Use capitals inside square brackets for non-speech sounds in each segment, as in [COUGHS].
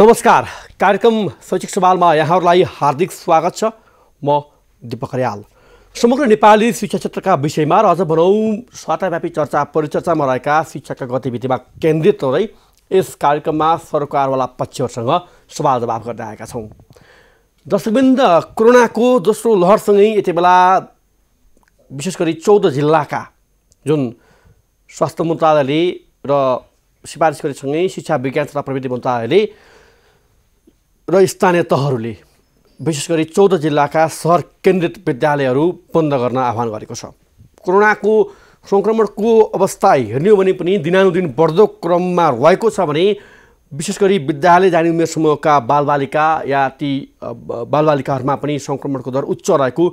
नमस्कार कार्यक्रम शैक्षिक सवालमा यहाँहरूलाई हार्दिक स्वागत छ म दिपक खरियाल समग्र नेपाली शिक्षा क्षेत्रका विषयमा र अझ भनौँ साताव्यापी चर्चा परिचर्चामा रहेका शिक्षाका गतिविधिमा केन्द्रित रहँदै यस कार्यक्रममा सरकारवाला पक्षहरूसँग सवाल जवाब गर्दै आएका छौँ दर्शकबिन्द कोरोनाको दोस्रो लहरसँगै यति बेला विशेष गरी चौध जिल्लाका जुन स्वास्थ्य मन्त्रालयले र सिफारिस गरेसँगै शिक्षा विज्ञान तथा प्रविधि मन्त्रालयले र स्थानीय तहहरूले विशेष गरी चौध जिल्लाका सहर केन्द्रित विद्यालयहरू बन्द गर्न आह्वान गरेको छ कोरोनाको सङ्क्रमणको अवस्था हेर्ने हो भने पनि दिनानुदिन बढ्दो क्रममा रहेको छ भने विशेष गरी विद्यालय जाने उमेर समूहका बालबालिका या ती बालबालिकाहरूमा पनि सङ्क्रमणको दर उच्च रहेको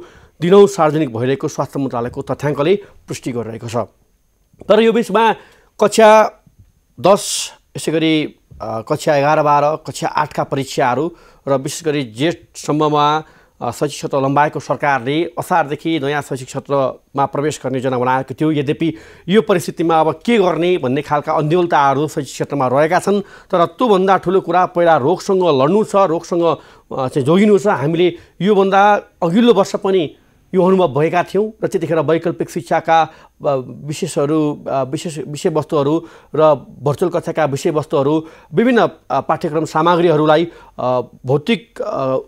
दिनौँ सार्वजनिक भइरहेको स्वास्थ्य मन्त्रालयको तथ्याङ्कले पुष्टि गरिरहेको छ तर यो बिचमा कक्षा दस यसै गरी कक्षा एघार बाह्र कक्षा आठका परीक्षाहरू र विशेष गरी जेठसम्ममा शैक्षिक क्षेत्र लम्बाएको सरकारले असारदेखि नयाँ शैक्षिक क्षेत्रमा प्रवेश गर्ने योजना बनाएको थियो यद्यपि यो परिस्थितिमा अब के गर्ने भन्ने खालका अन्यलताहरू शैक्षिक क्षेत्रमा रहेका छन् तर त्योभन्दा ठुलो कुरा पहिला रोगसँग लड्नु छ रोगसँग चाहिँ जोगिनु छ हामीले योभन्दा अघिल्लो वर्ष पनि यो अनुभव भएका थियौँ र त्यतिखेर वैकल्पिक शिक्षाका विशेषहरू विशेष विषयवस्तुहरू र भर्चुअल कक्षाका विषयवस्तुहरू विभिन्न पाठ्यक्रम सामग्रीहरूलाई भौतिक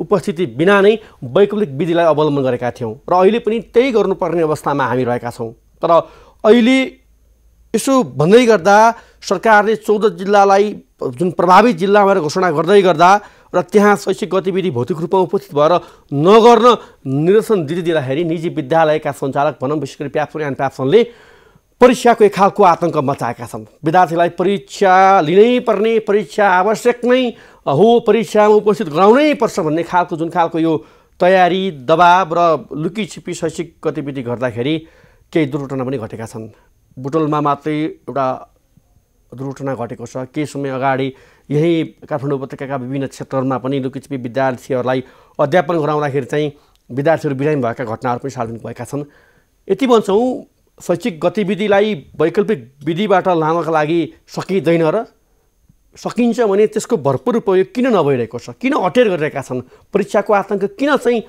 उपस्थिति बिना नै वैकल्पिक विधिलाई अवलम्बन गरेका थियौँ र अहिले पनि त्यही गर्नुपर्ने अवस्थामा हामी रहेका छौँ तर अहिले यसो भन्दै गर्दा सरकारले चौध जिल्लालाई जुन प्रभावित जिल्ला भनेर घोषणा गर्दै गर्दा र त्यहाँ शैक्षिक गतिविधि भौतिक रूपमा उपस्थित भएर नगर्न निर्देशन दिँदिँदाखेरि निजी विद्यालयका सञ्चालक भनौँ विशेष गरी प्याप्सन एन्ड प्याप्सनले परीक्षाको एक खालको आतङ्क मचाएका छन् विद्यार्थीलाई परीक्षा लिनै पर्ने परीक्षा आवश्यक नै हो परीक्षामा उपस्थित गराउनै पर्छ भन्ने खालको जुन खालको यो तयारी दबाब र लुकीछिपी शैक्षिक गतिविधि गर्दाखेरि केही दुर्घटना पनि घटेका छन् बुटोलमा मात्रै एउटा दुर्घटना घटेको छ केही समय अगाडि यही काठमाडौँ उपत्यकाका विभिन्न क्षेत्रहरूमा पनि लुकिचिपी विद्यार्थीहरूलाई अध्यापन गराउँदाखेरि चाहिँ विद्यार्थीहरू बिरामी भएका घटनाहरू पनि सार्वजनिक भएका छन् यति भन्छौँ शैक्षिक गतिविधिलाई वैकल्पिक विधिबाट लानका लागि सकिँदैन र सकिन्छ भने त्यसको भरपूर उपयोग किन नभइरहेको छ किन अटेर गरिरहेका छन् परीक्षाको आतङ्क किन चाहिँ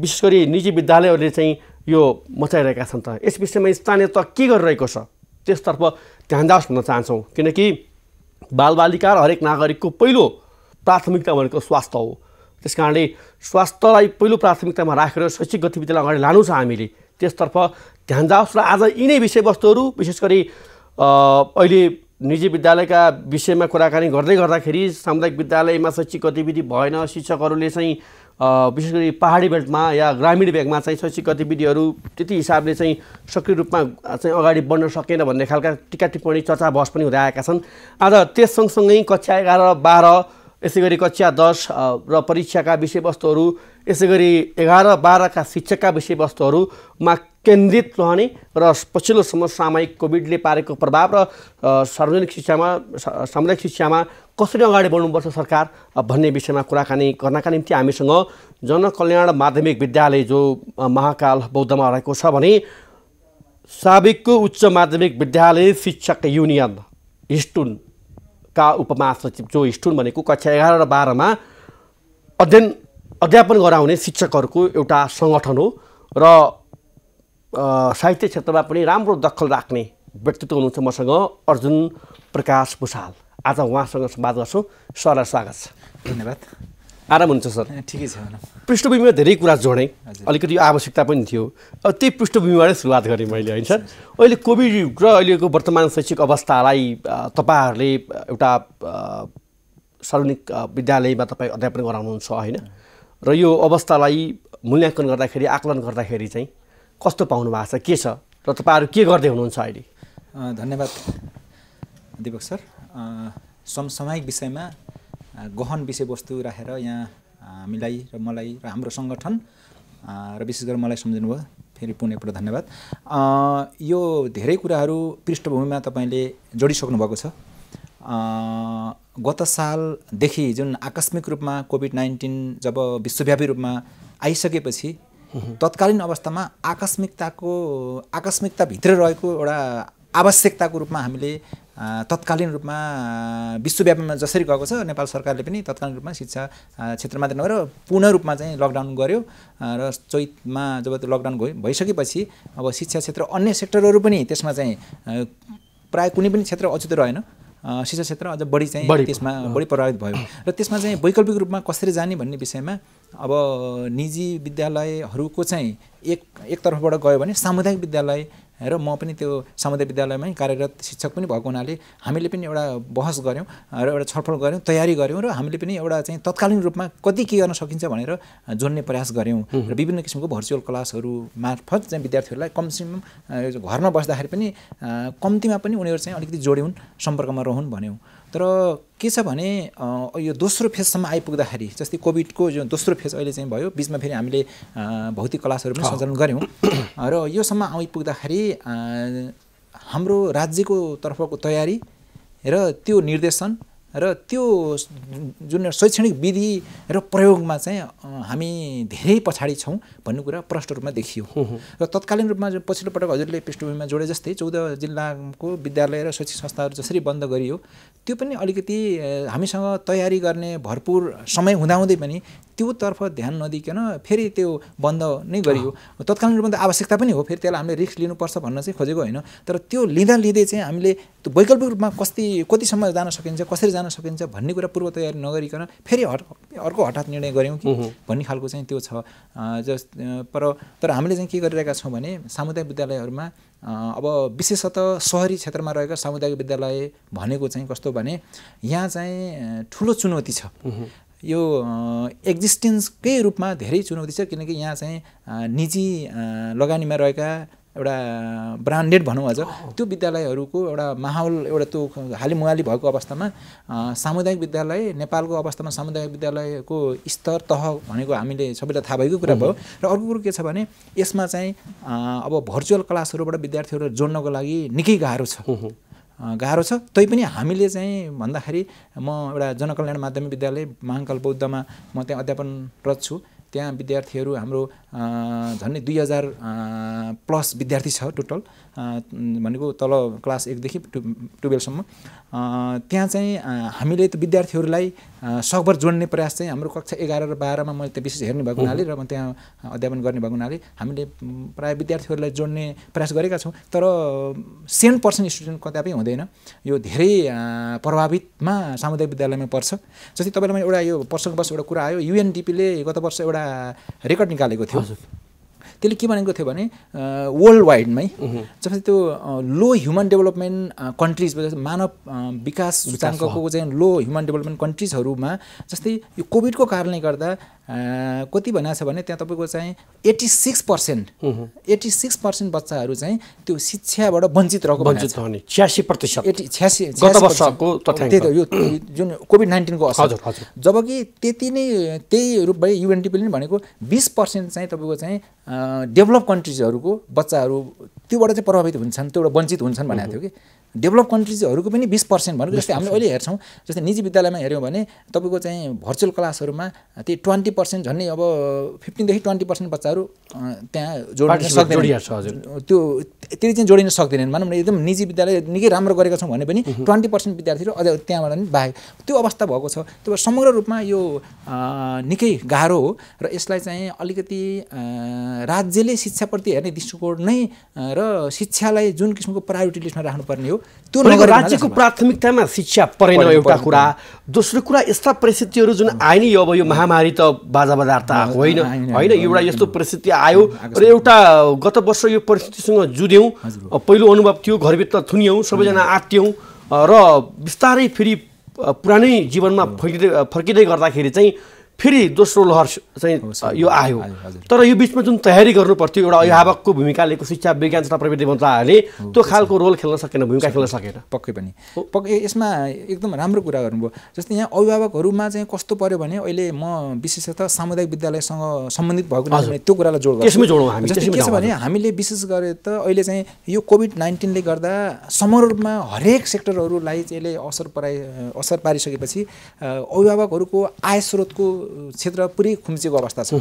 विशेष गरी निजी विद्यालयहरूले चाहिँ यो मचाइरहेका छन् त यस विषयमा स्थानीय त के गरिरहेको छ त्यसतर्फ ध्यान दास हुन चाहन्छौँ किनकि बालबालिका र हरेक नागरिकको पहिलो प्राथमिकता भनेको स्वास्थ्य हो त्यस कारणले स्वास्थ्यलाई पहिलो प्राथमिकतामा राखेर शैक्षिक गतिविधिलाई अगाडि लानु छ हामीले त्यसतर्फ ध्यान जाओस् र आज यिनै विषयवस्तुहरू विशेष गरी अहिले निजी विद्यालयका विषयमा कुराकानी गर्दै गर्दाखेरि सामुदायिक विद्यालयमा शैक्षिक गतिविधि भएन शिक्षकहरूले चाहिँ विशेष गरी पहाडी बेल्टमा या ग्रामीण भेगमा चाहिँ शैक्षिक गतिविधिहरू त्यति हिसाबले चाहिँ सक्रिय रूपमा चाहिँ अगाडि बढ्न सकेन भन्ने खालका टिका टिप्पणी चर्चा बहस पनि हुँदै आएका छन् आज त्यस सँगसँगै कक्षा एघार बाह्र यसै गरी कक्षा दस र परीक्षाका विषयवस्तुहरू यसै गरी एघार बाह्रका शिक्षकका विषयवस्तुहरूमा केन्द्रित रहने र समय सामयिक कोभिडले पारेको प्रभाव र सार्वजनिक शिक्षामा सामुदायिक शिक्षामा कसरी अगाडि बढ्नुपर्छ सरकार भन्ने विषयमा कुराकानी गर्नका निम्ति हामीसँग जनकल्याण माध्यमिक विद्यालय जो महाकाल बौद्धमा रहेको छ भने साबिकको उच्च माध्यमिक विद्यालय शिक्षक युनियन स्टुनका उपमहासचिव जो स्टुन भनेको कक्षा एघार र बाह्रमा अध्ययन अध्यापन गराउने शिक्षकहरूको एउटा सङ्गठन हो र साहित्य क्षेत्रमा पनि राम्रो दखल राख्ने व्यक्तित्व हुनुहुन्छ मसँग अर्जुन प्रकाश भुषाल आज उहाँसँग बात गर्छौँ सरलाई स्वागत छ धन्यवाद आराम हुनुहुन्छ सर ठिकै छ पृष्ठभूमिमा धेरै कुरा जोडेँ अलिकति आवश्यकता पनि थियो त्यही पृष्ठभूमिबाटै सुरुवात गरेँ मैले होइन सर अहिले कोभिड र अहिलेको वर्तमान शैक्षिक अवस्थालाई तपाईँहरूले एउटा सार्वजनिक विद्यालयमा तपाईँ अध्यापन गराउनुहुन्छ होइन र यो अवस्थालाई मूल्याङ्कन गर्दाखेरि आकलन गर्दाखेरि चाहिँ कस्तो पाउनु भएको छ के छ र तपाईँहरू के गर्दै हुनुहुन्छ अहिले धन्यवाद दिपक सर समसामयिक विषयमा गहन विषयवस्तु राखेर यहाँ हामीलाई र मलाई र हाम्रो सङ्गठन र विशेष गरेर मलाई सम्झिनुभयो फेरि पुनः एकपल्ट धन्यवाद यो धेरै कुराहरू पृष्ठभूमिमा तपाईँले जोडिसक्नु भएको छ गत सालदेखि जुन आकस्मिक रूपमा कोभिड नाइन्टिन जब विश्वव्यापी रूपमा आइसकेपछि तत्कालीन अवस्थामा आकस्मिकताको आकस्मिकताभित्र रहेको एउटा आवश्यकताको रूपमा हामीले तत्कालीन रूपमा विश्वव्यापीमा जसरी गएको छ नेपाल सरकारले पनि तत्कालीन रूपमा शिक्षा क्षेत्र मात्रै नभएर पूर्ण रूपमा चाहिँ लकडाउन गर्यो र चैतमा जब त्यो लकडाउन भइसकेपछि अब शिक्षा क्षेत्र अन्य सेक्टरहरू पनि त्यसमा चाहिँ प्रायः कुनै पनि क्षेत्र अछुतो रहेन शिक्षा क्षेत्र अझ बढी चाहिँ त्यसमा बढी प्रभावित भयो र त्यसमा चाहिँ वैकल्पिक रूपमा कसरी जाने भन्ने विषयमा अब निजी विद्यालयहरूको चाहिँ एक एकतर्फबाट गयो भने सामुदायिक विद्यालय र म पनि त्यो समुदाय विद्यालयमै कार्यरत शिक्षक पनि भएको हुनाले हामीले पनि एउटा बहस गऱ्यौँ र एउटा छलफल गऱ्यौँ तयारी गऱ्यौँ र हामीले पनि एउटा चाहिँ तत्कालीन रूपमा कति के गर्न सकिन्छ भनेर जोड्ने प्रयास गऱ्यौँ र विभिन्न किसिमको भर्चुअल क्लासहरू मार्फत चाहिँ विद्यार्थीहरूलाई कमसेकम घरमा बस्दाखेरि पनि कम्तीमा पनि उनीहरू चाहिँ अलिकति जोड्यौँ सम्पर्कमा रहन् भन्यौँ तर के छ भने यो दोस्रो फेजसम्म आइपुग्दाखेरि जस्तै कोभिडको जुन दोस्रो फेज अहिले चाहिँ भयो बिचमा फेरि हामीले भौतिक क्लासहरू पनि सञ्चालन गऱ्यौँ [COUGHS] र योसम्म आइपुग्दाखेरि हाम्रो राज्यको तर्फको तयारी र त्यो निर्देशन र त्यो जुन शैक्षणिक विधि र प्रयोगमा चाहिँ हामी धेरै पछाडि छौँ भन्ने कुरा प्रष्ट रूपमा देखियो र तत्कालीन रूपमा पछिल्लो पटक हजुरले पृष्ठभूमिमा जोडे जस्तै चौध जिल्लाको विद्यालय र शैक्षिक संस्थाहरू जसरी बन्द गरियो त्यो पनि अलिकति हामीसँग तयारी गर्ने भरपूर समय हुँदाहुँदै पनि त्योतर्फ ध्यान नदिकन फेरि त्यो बन्द नै गरियो तत्कालीन रूपमा त आवश्यकता पनि हो फेरि त्यसलाई हामीले रिस्क लिनुपर्छ भन्न चाहिँ खोजेको होइन तर त्यो लिँदा लिँदै चाहिँ हामीले त्यो वैकल्पिक रूपमा कति कतिसम्म जान सकिन्छ कसरी जान सकिन्छ भन्ने कुरा पूर्व तयारी नगरिकन फेरि हट अर्को हठात निर्णय गऱ्यौँ कि भन्ने खालको चाहिँ त्यो छ जस पर तर हामीले चाहिँ के गरिरहेका छौँ भने सामुदायिक विद्यालयहरूमा अब विशेषतः सहरी क्षेत्रमा रहेका सामुदायिक विद्यालय भनेको चाहिँ कस्तो भने यहाँ चाहिँ ठुलो चुनौती छ यो एक्जिस्टेन्सकै रूपमा धेरै चुनौती छ किनकि यहाँ चाहिँ निजी लगानीमा रहेका एउटा ब्रान्डेड भनौँ अझ त्यो विद्यालयहरूको एउटा माहौल एउटा त्यो हालिमुहाली भएको अवस्थामा सामुदायिक विद्यालय नेपालको अवस्थामा सामुदायिक विद्यालयको स्तर तह भनेको हामीले सबैलाई थाहा भएको कुरा भयो र अर्को कुरो के छ भने यसमा चाहिँ अब भर्चुअल क्लासहरूबाट विद्यार्थीहरूलाई जोड्नको लागि निकै गाह्रो छ गाह्रो छ पनि हामीले चाहिँ भन्दाखेरि म एउटा जनकल्याण माध्यमिक विद्यालय महाङ्कल बौद्धमा म त्यहाँ अध्यापनरत छु त्यहाँ विद्यार्थीहरू हाम्रो झन्डै दुई हजार प्लस विद्यार्थी छ टोटल भनेको तल क्लास एकदेखि टु टुवेल्भसम्म त्यहाँ चाहिँ हामीले त विद्यार्थीहरूलाई सकभर जोड्ने प्रयास चाहिँ हाम्रो कक्षा एघार र बाह्रमा मैले त्यो विशेष हेर्ने भएको हुनाले र म त्यहाँ अध्यापन गर्ने भएको हुनाले हामीले प्रायः विद्यार्थीहरूलाई जोड्ने प्रयास गरेका छौँ तर सेभेन पर्सेन्ट स्टुडेन्ट कदापि हुँदैन यो धेरै प्रभावितमा सामुदायिक विद्यालयमा पर्छ जस्तै तपाईँलाई एउटा यो प्रसङ्गवश एउटा कुरा आयो युएनडिपीले गत वर्ष एउटा रेकर्ड निकालेको थियो त्यसले के भनेको थियो भने वर्ल्ड वाइडमै जस्तै त्यो लो ह्युमन डेभलपमेन्ट कन्ट्रिज मानव विकास सूचाङ्कको चाहिँ लो ह्युमन डेभलपमेन्ट कन्ट्रिजहरूमा जस्तै यो कोभिडको कारणले गर्दा कति भनेको छ भने त्यहाँ तपाईँको चाहिँ eighty six percent eighty six percent बच्चाहरू चाहिँ त्यो शिक्षाबाट वञ्चित रहेको वञ्चित रहने छ्यासी प्रतिशत एटी छ्यासी त्यही त यो जुन कोभिड नाइन्टिनको असर जबकि त्यति नै त्यही रूपबाट युएनटिपीले पनि भनेको बिस पर्सेन्ट चाहिँ तपाईँको चाहिँ डेभलप कन्ट्रिजहरूको बच्चाहरू त्योबाट चाहिँ प्रभावित हुन्छन् त्यो त्योबाट वञ्चित हुन्छन् भनेको थियो कि डेभलप कन्ट्रिजहरूको पनि बिस पर्सेन्ट भनेको जस्तै हामीले अहिले हेर्छौँ जस्तै निजी विद्यालयमा हेऱ्यौँ भने तपाईँको चाहिँ भर्चुअल क्लासहरूमा त्यही ट्वेन्टी पर्सेन्ट झन् अब फिफ्टिनदेखि ट्वेन्टी पर्सेन्ट बच्चाहरू त्यहाँ जोडिन सक्दैन त्यो त्यति चाहिँ जोडिन सक्दैनन् भनौँ न एकदम निजी विद्यालय निकै राम्रो गरेका छौँ भने पनि ट्वेन्टी पर्सेन्ट विद्यार्थीहरू अझ त्यहाँबाट पनि बाहेक त्यो अवस्था भएको छ त्यो समग्र रूपमा यो निकै गाह्रो हो र यसलाई चाहिँ अलिकति राज्यले शिक्षाप्रति हेर्ने दृष्टिकोण नै र र शिक्षालाई जुन किसिमको प्रायोरिटी लिस्टमा राख्नुपर्ने हो त्यो राज्यको प्राथमिकतामा शिक्षा परेन एउटा कुरा दोस्रो कुरा यस्ता परिस्थितिहरू जुन आए नि अब यो महामारी त बाजा बजार त आएको होइन होइन एउटा यस्तो परिस्थिति आयो र एउटा गत वर्ष यो परिस्थितिसँग जुध्यौँ पहिलो अनुभव थियो घरभित्र थुन्यौँ सबैजना आत्यौँ र बिस्तारै फेरि पुरानै जीवनमा फर्किँदै फर्किँदै गर्दाखेरि चाहिँ फेरि दोस्रो लहर चाहिँ यो आयो तर यो बिचमा जुन तयारी गर्नु पर्थ्यो एउटा अभिभावकको भूमिका लिएको शिक्षा विज्ञान तथा प्रविधि मन्त्रालयले त्यो खालको रोल खेल्न सकेन भूमिका खेल्न सकेन पक्कै पनि पक्कै यसमा एकदम राम्रो कुरा गर्नुभयो जस्तै यहाँ अभिभावकहरूमा चाहिँ कस्तो पऱ्यो भने अहिले म विशेषतः सामुदायिक विद्यालयसँग सम्बन्धित भएको त्यो कुरालाई जोड त्यसमै जोडौँ के छ भने हामीले विशेष गरेर त अहिले चाहिँ यो कोभिड नाइन्टिनले गर्दा समग्रमा हरेक सेक्टरहरूलाई चाहिँ यसले असर पराइ असर पारिसकेपछि अभिभावकहरूको आय स्रोतको क्षेत्र पुरै खुम्चिएको अवस्था छ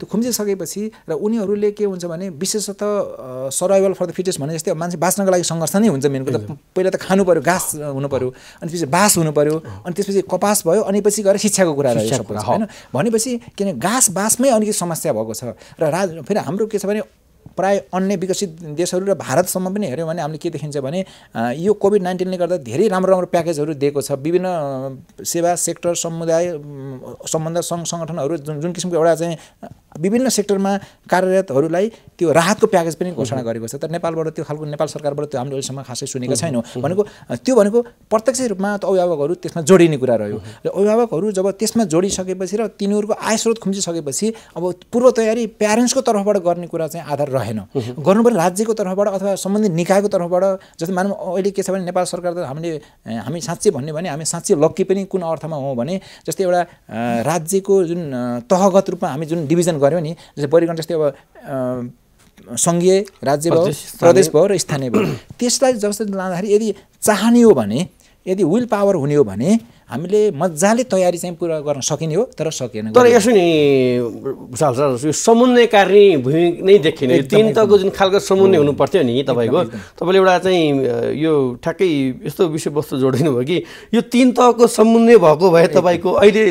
त्यो खुम्चिसकेपछि र उनीहरूले के हुन्छ भने विशेषतः सर्भाइभल फर द फिटेस भने जस्तै मान्छे बाँच्नको लागि सङ्घर्ष नै हुन्छ मेन त पहिला त खानु पऱ्यो घाँस हुनु पऱ्यो अनि पछि बाँस हुनु पऱ्यो अनि त्यसपछि कपास भयो अनि पछि गएर शिक्षाको कुरा रहेछ होइन भनेपछि किन घाँस बाँसमै अलिकति समस्या भएको छ र राज फेरि हाम्रो के छ भने प्राय अन्य विकसित देशहरू र भारतसम्म पनि हेऱ्यौँ भने हामीले के देखिन्छ भने यो कोभिड नाइन्टिनले गर्दा धेरै राम्रो राम्रो प्याकेजहरू दिएको छ विभिन्न सेवा सेक्टर समुदाय सम्बन्ध सङ्घ सङ्गठनहरू जुन जुन किसिमको एउटा चाहिँ विभिन्न सेक्टरमा कार्यरतहरूलाई त्यो राहतको प्याकेज पनि घोषणा गरेको छ तर नेपालबाट त्यो खालको नेपाल सरकारबाट त्यो हामीले अहिलेसम्म खासै सुनेका छैनौँ भनेको त्यो भनेको प्रत्यक्ष रूपमा त अभिभावकहरू त्यसमा जोडिने कुरा रह्यो र अभिभावकहरू जब त्यसमा जोडिसकेपछि र तिनीहरूको आय स्रोत खुम्चिसकेपछि अब पूर्व तयारी प्यारेन्ट्सको तर्फबाट गर्ने कुरा चाहिँ आधार रहेन गर्नु पनि राज्यको तर्फबाट अथवा सम्बन्धित निकायको तर्फबाट जस्तै मानौँ अहिले के छ भने नेपाल सरकार त हामीले हामी साँच्चै भन्यो भने हामी साँच्चै लक्की पनि कुन अर्थमा हौँ भने जस्तै एउटा राज्यको जुन तहगत रूपमा हामी जुन डिभिजन गऱ्यौँ नि जस्तै परिगण जस्तै अब सङ्घीय राज्य भयो प्रदेश भयो र स्थानीय भयो त्यसलाई जस्तो लाँदाखेरि यदि चाहने हो भने यदि विल पावर हुने हो भने हामीले मजाले तयारी चाहिँ पुरा गर्न सकिने हो तर सकेन तर यसो नि विशाल सर यो समन्वयकारी भूमिका नै देखिने तिन तहको जुन खालको समन्वय हुनु पर्थ्यो नि तपाईँको तपाईँले एउटा चाहिँ यो ठ्याक्कै यस्तो विषयवस्तु जोडिदिनु भयो कि यो तिन तहको समन्वय भएको भए तपाईँको अहिले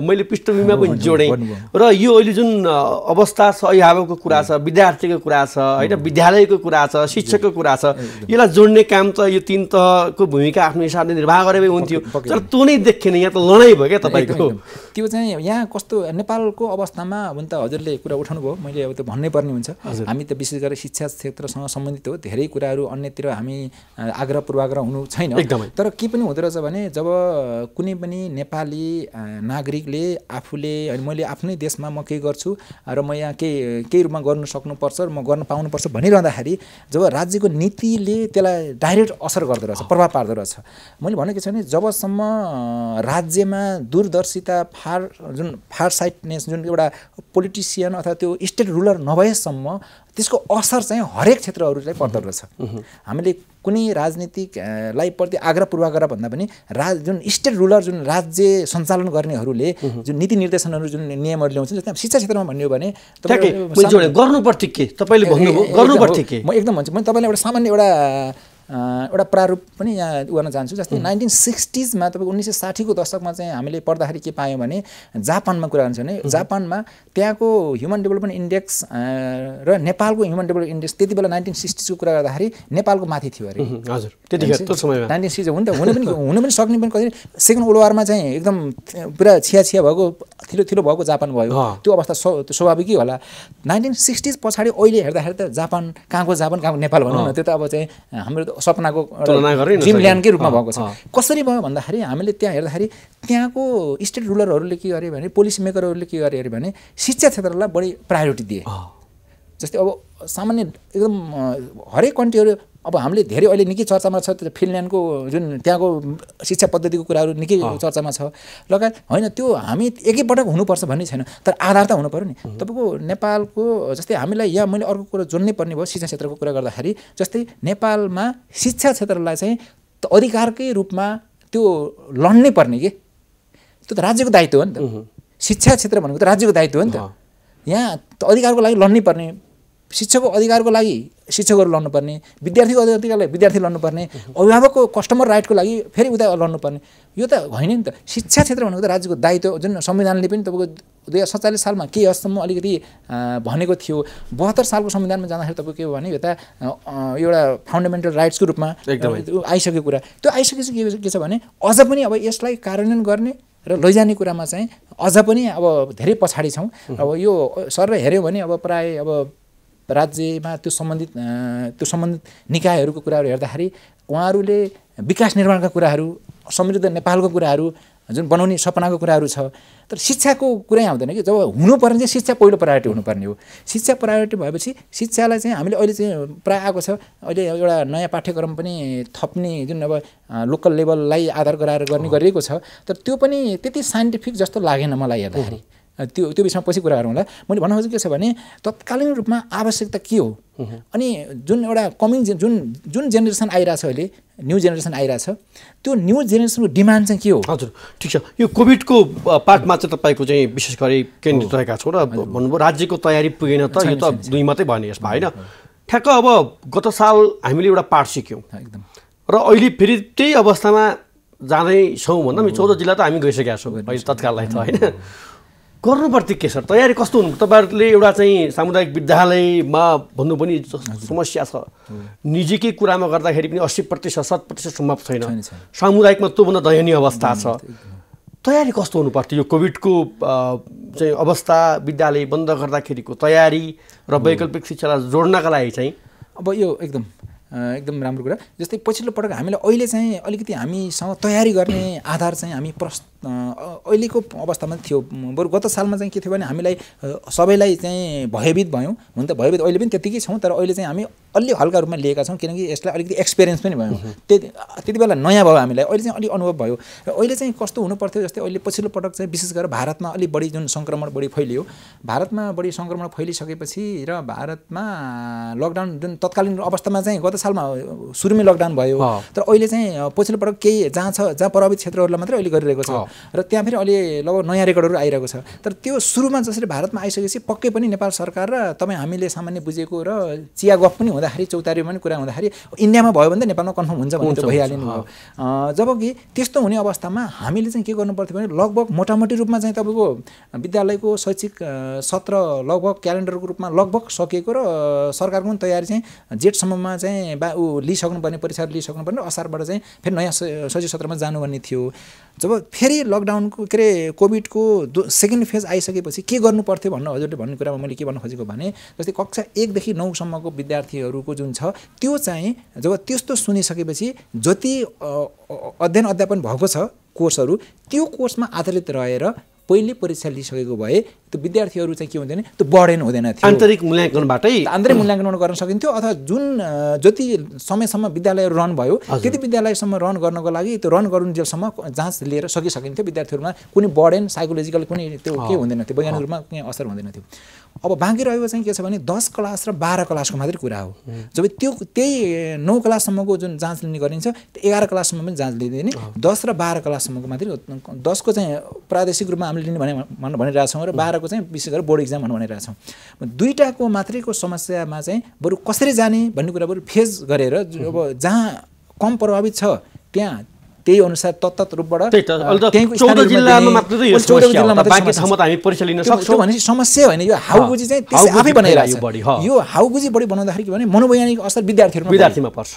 मैले पृष्ठभूमिमा पनि जोडेँ र यो अहिले जुन अवस्था छ अभिभावकको कुरा छ विद्यार्थीको कुरा छ होइन विद्यालयको कुरा छ शिक्षकको कुरा छ यसलाई जोड्ने काम त यो तिन तहको भूमिका आफ्नो हिसाबले निर्वाह गरेकै हुन्थ्यो तर त्यो नै देखेन यहाँ त लडाइँ भयो क्या तपाईँको त्यो चाहिँ यहाँ कस्तो नेपालको अवस्थामा हुन त हजुरले कुरा उठाउनु भयो मैले अब त्यो भन्नै पर्ने हुन्छ हामी त विशेष गरेर शिक्षा क्षेत्रसँग सम्बन्धित हो धेरै कुराहरू अन्यतिर हामी आग्रह पूर्वाग्रह हुनु छैन एकदमै तर के पनि हुँदो रहेछ भने जब कुनै पनि नेपाली नागरिकले आफूले मैले आफ्नै देशमा म केही गर्छु र म यहाँ केही केही रूपमा गर्नु सक्नुपर्छ र म गर्न पाउनुपर्छ भनिरहँदाखेरि जब राज्यको नीतिले त्यसलाई डाइरेक्ट असर गर्दो रहेछ प्रभाव पार्दो रहेछ मैले भनेको छु भने जबसम्म राज्यमा दूरदर्शिता फार जुन फार साइटनेस जुन एउटा पोलिटिसियन अथवा त्यो स्टेट रुलर नभएसम्म त्यसको असर चाहिँ हरेक क्षेत्रहरू चाहिँ पर्दो रहेछ हामीले कुनै राजनीतिकलाई प्रति आग्रह पूर्व गर भन्दा पनि राज जुन स्टेट रुलर जुन राज्य सञ्चालन गर्नेहरूले जुन नीति निर्देशनहरू जुन नियमहरू ल्याउँछन् जस्तै शिक्षा क्षेत्रमा भन्यो भने गर्नुपर्थ्यो के तपाईँले भन्नुभयो गर्नुपर्थ्यो के म एकदम भन्छु मैले तपाईँलाई एउटा सामान्य एउटा एउटा प्रारूप पनि यहाँ गर्न चाहन्छु जस्तै नाइन्टिन सिक्सटिजमा तपाईँको उन्नाइस सय साठीको दशकमा चाहिँ हामीले पढ्दाखेरि के पायौँ भने जापानमा कुरा हुन्छ भने जापानमा त्यहाँको ह्युमन डेभलपमेन्ट इन्डेक्स र नेपालको ह्युमन डेभलपमेन्ट इन्डेक्स त्यति बेला नाइन्टिन सिक्सटिजको कुरा गर्दाखेरि नेपालको माथि थियो अरे हजुर नाइन्टिन सिक्सटी हुन त हुनु पनि हुनु पनि सक्ने पनि कसरी सेकेन्ड वर्ल्ड वारमा चाहिँ एकदम पुरा छिया छिया भएको थिलो थिलो भएको जापान भयो त्यो अवस्था स्वाभाविकै होला नाइन्टिन सिक्सटिज पछाडि अहिले हेर्दाखेरि त जापान कहाँको जापान कहाँको नेपाल भनौँ न त्यो त अब चाहिँ हाम्रो सपनाको जिमल्यान्डकै रूपमा भएको छ कसरी भयो भन्दाखेरि हामीले त्यहाँ हेर्दाखेरि त्यहाँको स्टेट रुलरहरूले के गरे भने पोलिसी मेकरहरूले के गरे अरे भने शिक्षा क्षेत्रलाई बढी प्रायोरिटी दिए जस्तै अब सामान्य एकदम हरेक कन्ट्रीहरू अब हामीले धेरै अहिले निकै चर्चामा छ फिनल्यान्डको जुन त्यहाँको शिक्षा पद्धतिको कुराहरू निकै चर्चामा छ लगायत होइन त्यो हामी एकैपटक हुनुपर्छ भन्ने छैन तर आधार त हुनु पऱ्यो नि तपाईँको नेपालको जस्तै हामीलाई यहाँ मैले अर्को कुरो जोड्नै पर्ने भयो शिक्षा क्षेत्रको कुरा गर्दाखेरि जस्तै नेपालमा शिक्षा क्षेत्रलाई चाहिँ अधिकारकै रूपमा त्यो लड्नै पर्ने कि त्यो त राज्यको दायित्व हो नि त शिक्षा क्षेत्र भनेको त राज्यको दायित्व हो नि त यहाँ अधिकारको लागि लड्नै पर्ने शिक्षकको अधिकारको लागि शिक्षकहरू लड्नुपर्ने विद्यार्थीको अधिकारलाई विद्यार्थी लड्नुपर्ने अभिभावकको कस्टमर राइटको लागि फेरि उता लड्नुपर्ने यो त होइन नि त शिक्षा क्षेत्र भनेको त राज्यको दायित्व जुन संविधानले पनि तपाईँको दुई हजार सत्तालिस सालमा के हदसम्म अलिकति भनेको थियो बहत्तर सालको संविधानमा जाँदाखेरि तपाईँको के हो भने यता एउटा फाउन्डामेन्टल राइट्सको रूपमा आइसकेको कुरा त्यो आइसकेपछि के छ भने अझ पनि अब यसलाई कार्यान्वयन गर्ने र लैजाने कुरामा चाहिँ अझ पनि अब धेरै पछाडि छौँ अब यो सर हेऱ्यौँ भने अब प्रायः अब राज्यमा त्यो सम्बन्धित त्यो सम्बन्धित निकायहरूको कुराहरू हेर्दाखेरि उहाँहरूले विकास निर्माणका कुराहरू समृद्ध नेपालको कुराहरू जुन बनाउने सपनाको कुराहरू छ तर शिक्षाको कुरै आउँदैन कि जब हुनुपर्ने चाहिँ शिक्षा पहिलो प्रायोरिटी हुनुपर्ने हो शिक्षा प्रायोरिटी भएपछि शिक्षालाई चाहिँ हामीले अहिले चाहिँ प्रायः आएको छ अहिले एउटा नयाँ पाठ्यक्रम पनि थप्ने जुन अब लोकल लेभललाई आधार गराएर गर्ने गरिएको छ तर त्यो पनि त्यति साइन्टिफिक जस्तो लागेन मलाई हेर्दाखेरि त्यो त्यो विषयमा पछि कुरा गरौँ होला मैले भन्न खोजेको के छ भने तत्कालीन रूपमा आवश्यकता के हो अनि जुन एउटा कमिङ जे जुन जुन जेनेरेसन आइरहेछ अहिले न्यू जेनेरेसन आइरहेछ त्यो न्यू जेनेरेसनको डिमान्ड चाहिँ के हो हजुर ठिक छ यो कोभिडको पार्टमा चाहिँ तपाईँको चाहिँ विशेष गरी केन्द्रित रहेका छौँ र भन्नुभयो राज्यको तयारी पुगेन त यो त दुई मात्रै भने यसमा होइन ठ्याक्क अब गत साल हामीले एउटा पाठ सिक्यौँ एकदम र अहिले फेरि त्यही अवस्थामा जाँदैछौँ भन्दा चौध जिल्ला त हामी गइसकेका छौँ तत्काललाई त होइन गर्नुपर्थ्यो के सर तयारी कस्तो हुनु तपाईँहरूले एउटा चाहिँ सामुदायिक विद्यालयमा भन्नु पनि समस्या छ निजीकै कुरामा गर्दाखेरि पनि अस्सी प्रतिशत शत प्रतिशत सम्भव छैन सामुदायिकमा त्योभन्दा दयनीय अवस्था छ तयारी कस्तो हुनुपर्थ्यो यो कोभिडको चाहिँ अवस्था विद्यालय बन्द गर्दाखेरिको तयारी र वैकल्पिक शिक्षालाई जोड्नका लागि चाहिँ अब यो एकदम एकदम राम्रो कुरा जस्तै पछिल्लो पटक हामीले अहिले चाहिँ अलिकति हामीसँग तयारी गर्ने आधार चाहिँ हामी प्रस् अहिलेको अवस्थामा थियो बरु गत सालमा चाहिँ के थियो भने हामीलाई सबैलाई चाहिँ भयभीत भयौँ हुन त भयभीत अहिले पनि त्यत्तिकै छौँ तर अहिले चाहिँ हामी अलि हल्का रूपमा लिएका छौँ किनकि यसलाई अलिकति एक्सपिरियन्स पनि भयो त्यति त्यति बेला नयाँ भयो हामीलाई अहिले चाहिँ अलिक अनुभव भयो र अहिले चाहिँ कस्तो हुनु जस्तै अहिले पछिल्लो पटक चाहिँ विशेष गरेर भारतमा अलिक बढी जुन सङ्क्रमण बढी फैलियो भारतमा बढी सङ्क्रमण फैलिसकेपछि र भारतमा लकडाउन जुन तत्कालीन अवस्थामा चाहिँ गत सत्र सालमा सुरुमै लकडाउन भयो तर अहिले चाहिँ पछिल्लो पटक केही जहाँ छ जहाँ प्रभावित क्षेत्रहरूलाई मात्रै अहिले गरिरहेको छ र त्यहाँ फेरि अहिले लगभग नयाँ रेकर्डहरू आइरहेको छ तर त्यो सुरुमा जसरी भारतमा आइसकेपछि पक्कै पनि नेपाल सरकार र तपाईँ हामीले सामान्य बुझेको र चिया गफ पनि हुँदाखेरि चौतारीमा पनि कुरा हुँदाखेरि इन्डियामा भयो भने त नेपालमा कन्फर्म हुन्छ भने त भइहाल्यो नि जबकि त्यस्तो हुने अवस्थामा हामीले चाहिँ के गर्नु पर्थ्यो भने लगभग मोटामोटी रूपमा चाहिँ तपाईँको विद्यालयको शैक्षिक सत्र लगभग क्यालेन्डरको रूपमा लगभग सकिएको र सरकारको पनि तयारी चाहिँ जेठसम्ममा चाहिँ चाहिँ बा ऊ लिइसक्नुपर्ने परीक्षाहरू लिइसक्नुपर्ने असारबाट चाहिँ फेरि नयाँ शैक्षिक सत्रमा जानु थियो जब फेरि लकडाउनको के अरे कोभिडको दो सेकेन्ड फेज आइसकेपछि के गर्नु पर्थ्यो भन्नु हजुरले भन्ने कुरामा मैले के भन्न खोजेको भने जस्तै कक्षा एकदेखि नौसम्मको विद्यार्थीहरूको जुन छ त्यो चाहिँ जब त्यस्तो सुनिसकेपछि जति अध्ययन अध्यापन भएको छ कोर्सहरू त्यो कोर्समा आधारित रहेर पहिले परीक्षा लिइसकेको भए त्यो विद्यार्थीहरू चाहिँ के हुँदैन त्यो बढेन हुँदैन थियो आन्तरिक मूल्याङ्कनबाटै आन्तरिक मूल्याङ्कन गर्न सकिन्थ्यो अथवा जुन जति समयसम्म विद्यालय रन भयो त्यति विद्यालयसम्म रन गर्नको लागि त्यो रन गर्नु जेलसम्म जाँच लिएर सकिसकिन्थ्यो विद्यार्थीहरूमा कुनै बढेन साइकोलोजिकल कुनै त्यो के हुँदैन थियो वैज्ञानिक रूपमा कुनै असर हुँदैन थियो अब बाँकी रहेको चाहिँ के छ भने दस क्लास र बाह्र क्लासको मात्रै कुरा हो जब त्यो त्यही नौ क्लाससम्मको जुन जाँच लिने गरिन्छ एघार क्लाससम्म पनि जाँच लिँदैन दस र बाह्र क्लाससम्मको मात्रै दसको चाहिँ प्रादेशिक रूपमा हामीले लिने भने भनिरहेको र बाह्रको चाहिँ विशेष गरेर बोर्ड इक्जाम छौँ दुईवटाको मात्रैको समस्यामा चाहिँ बरु कसरी जाने भन्ने कुरा बरु फेस गरेर अब जहाँ कम प्रभावित छ त्यहाँ त्यही अनुसार तत्त रूपबाट समस्या होइन यो हाउगुजी चाहिँ आफै बनाइरहेको छ यो हाउगुजी बढी बनाउँदाखेरि के भने मनोवैज्ञानिक असर विद्यार्थीहरूमा विद्यार्थीमा पर्छ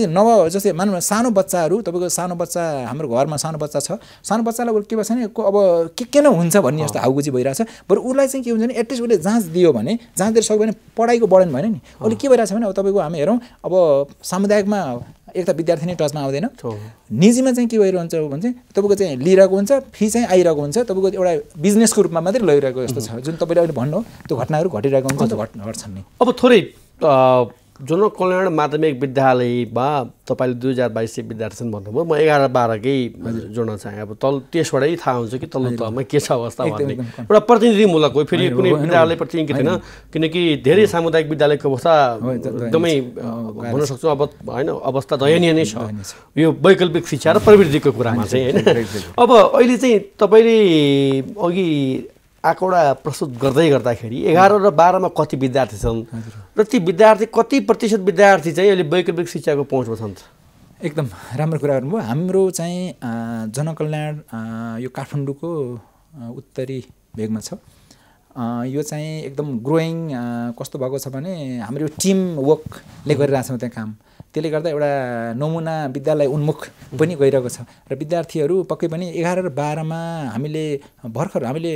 कि नव जस्तै मान सानो बच्चाहरू तपाईँको सानो बच्चा हाम्रो घरमा सानो बच्चा छ सानो बच्चालाई के भएछ भने अब के के नै हुन्छ भन्ने जस्तो हाउगुजी भइरहेछ बरु उसलाई चाहिँ के हुन्छ भने एटलिस्ट उसले जाँच दियो भने जाँच दिएर सक्यो भने पढाइको बढाइन भएन नि उसले के भइरहेछ भने अब तपाईँको हामी हेरौँ अब सामुदायिकमा एक त विद्यार्थी नै टचमा आउँदैन निजीमा चाहिँ के भइरहन्छ भने चाहिँ तपाईँको चाहिँ लिइरहेको हुन्छ फी चाहिँ आइरहेको हुन्छ तपाईँको एउटा बिजनेसको रूपमा मात्रै लगिरहेको जस्तो छ जुन तपाईँले अहिले भन्नु त्यो घटनाहरू घटिरहेको हुन्छ घट्छन् नि अब थोरै जनकल्याण माध्यमिक विद्यालयमा तपाईँले दुई हजार बाइस सय विद्यार्थी छन् भन्नुभयो म एघार बाह्रकै जोड्न चाहेँ अब तल त्यसबाटै थाहा हुन्छ कि तल तलमा के छ अवस्था भन्ने एउटा प्रतिनिधिमूलक हो फेरि कुनै विद्यालय प्रतिनिधि होइन किनकि धेरै सामुदायिक विद्यालयको अवस्था एकदमै भन्न सक्छु अब होइन अवस्था दयनीय नै छ यो वैकल्पिक शिक्षा र प्रवृत्तिको कुरामा चाहिँ होइन अब अहिले चाहिँ तपाईँले अघि आँकडा प्रस्तुत गर्दै गर्दाखेरि एघार र बाह्रमा कति विद्यार्थी छन् र ती विद्यार्थी कति प्रतिशत विद्यार्थी चाहिँ अहिले वैकल्पिक शिक्षाको पहुँचमा छन् एकदम राम्रो कुरा गर्नुभयो हाम्रो चाहिँ जनकल्याण यो काठमाडौँको उत्तरी भेगमा छ यो चाहिँ एकदम ग्रोइङ कस्तो भएको छ भने हाम्रो यो टिम वर्कले गरिरहेछौँ त्यहाँ काम त्यसले गर्दा एउटा नमुना विद्यालय उन्मुख पनि गइरहेको छ र विद्यार्थीहरू पक्कै पनि एघार र बाह्रमा हामीले भर्खर हामीले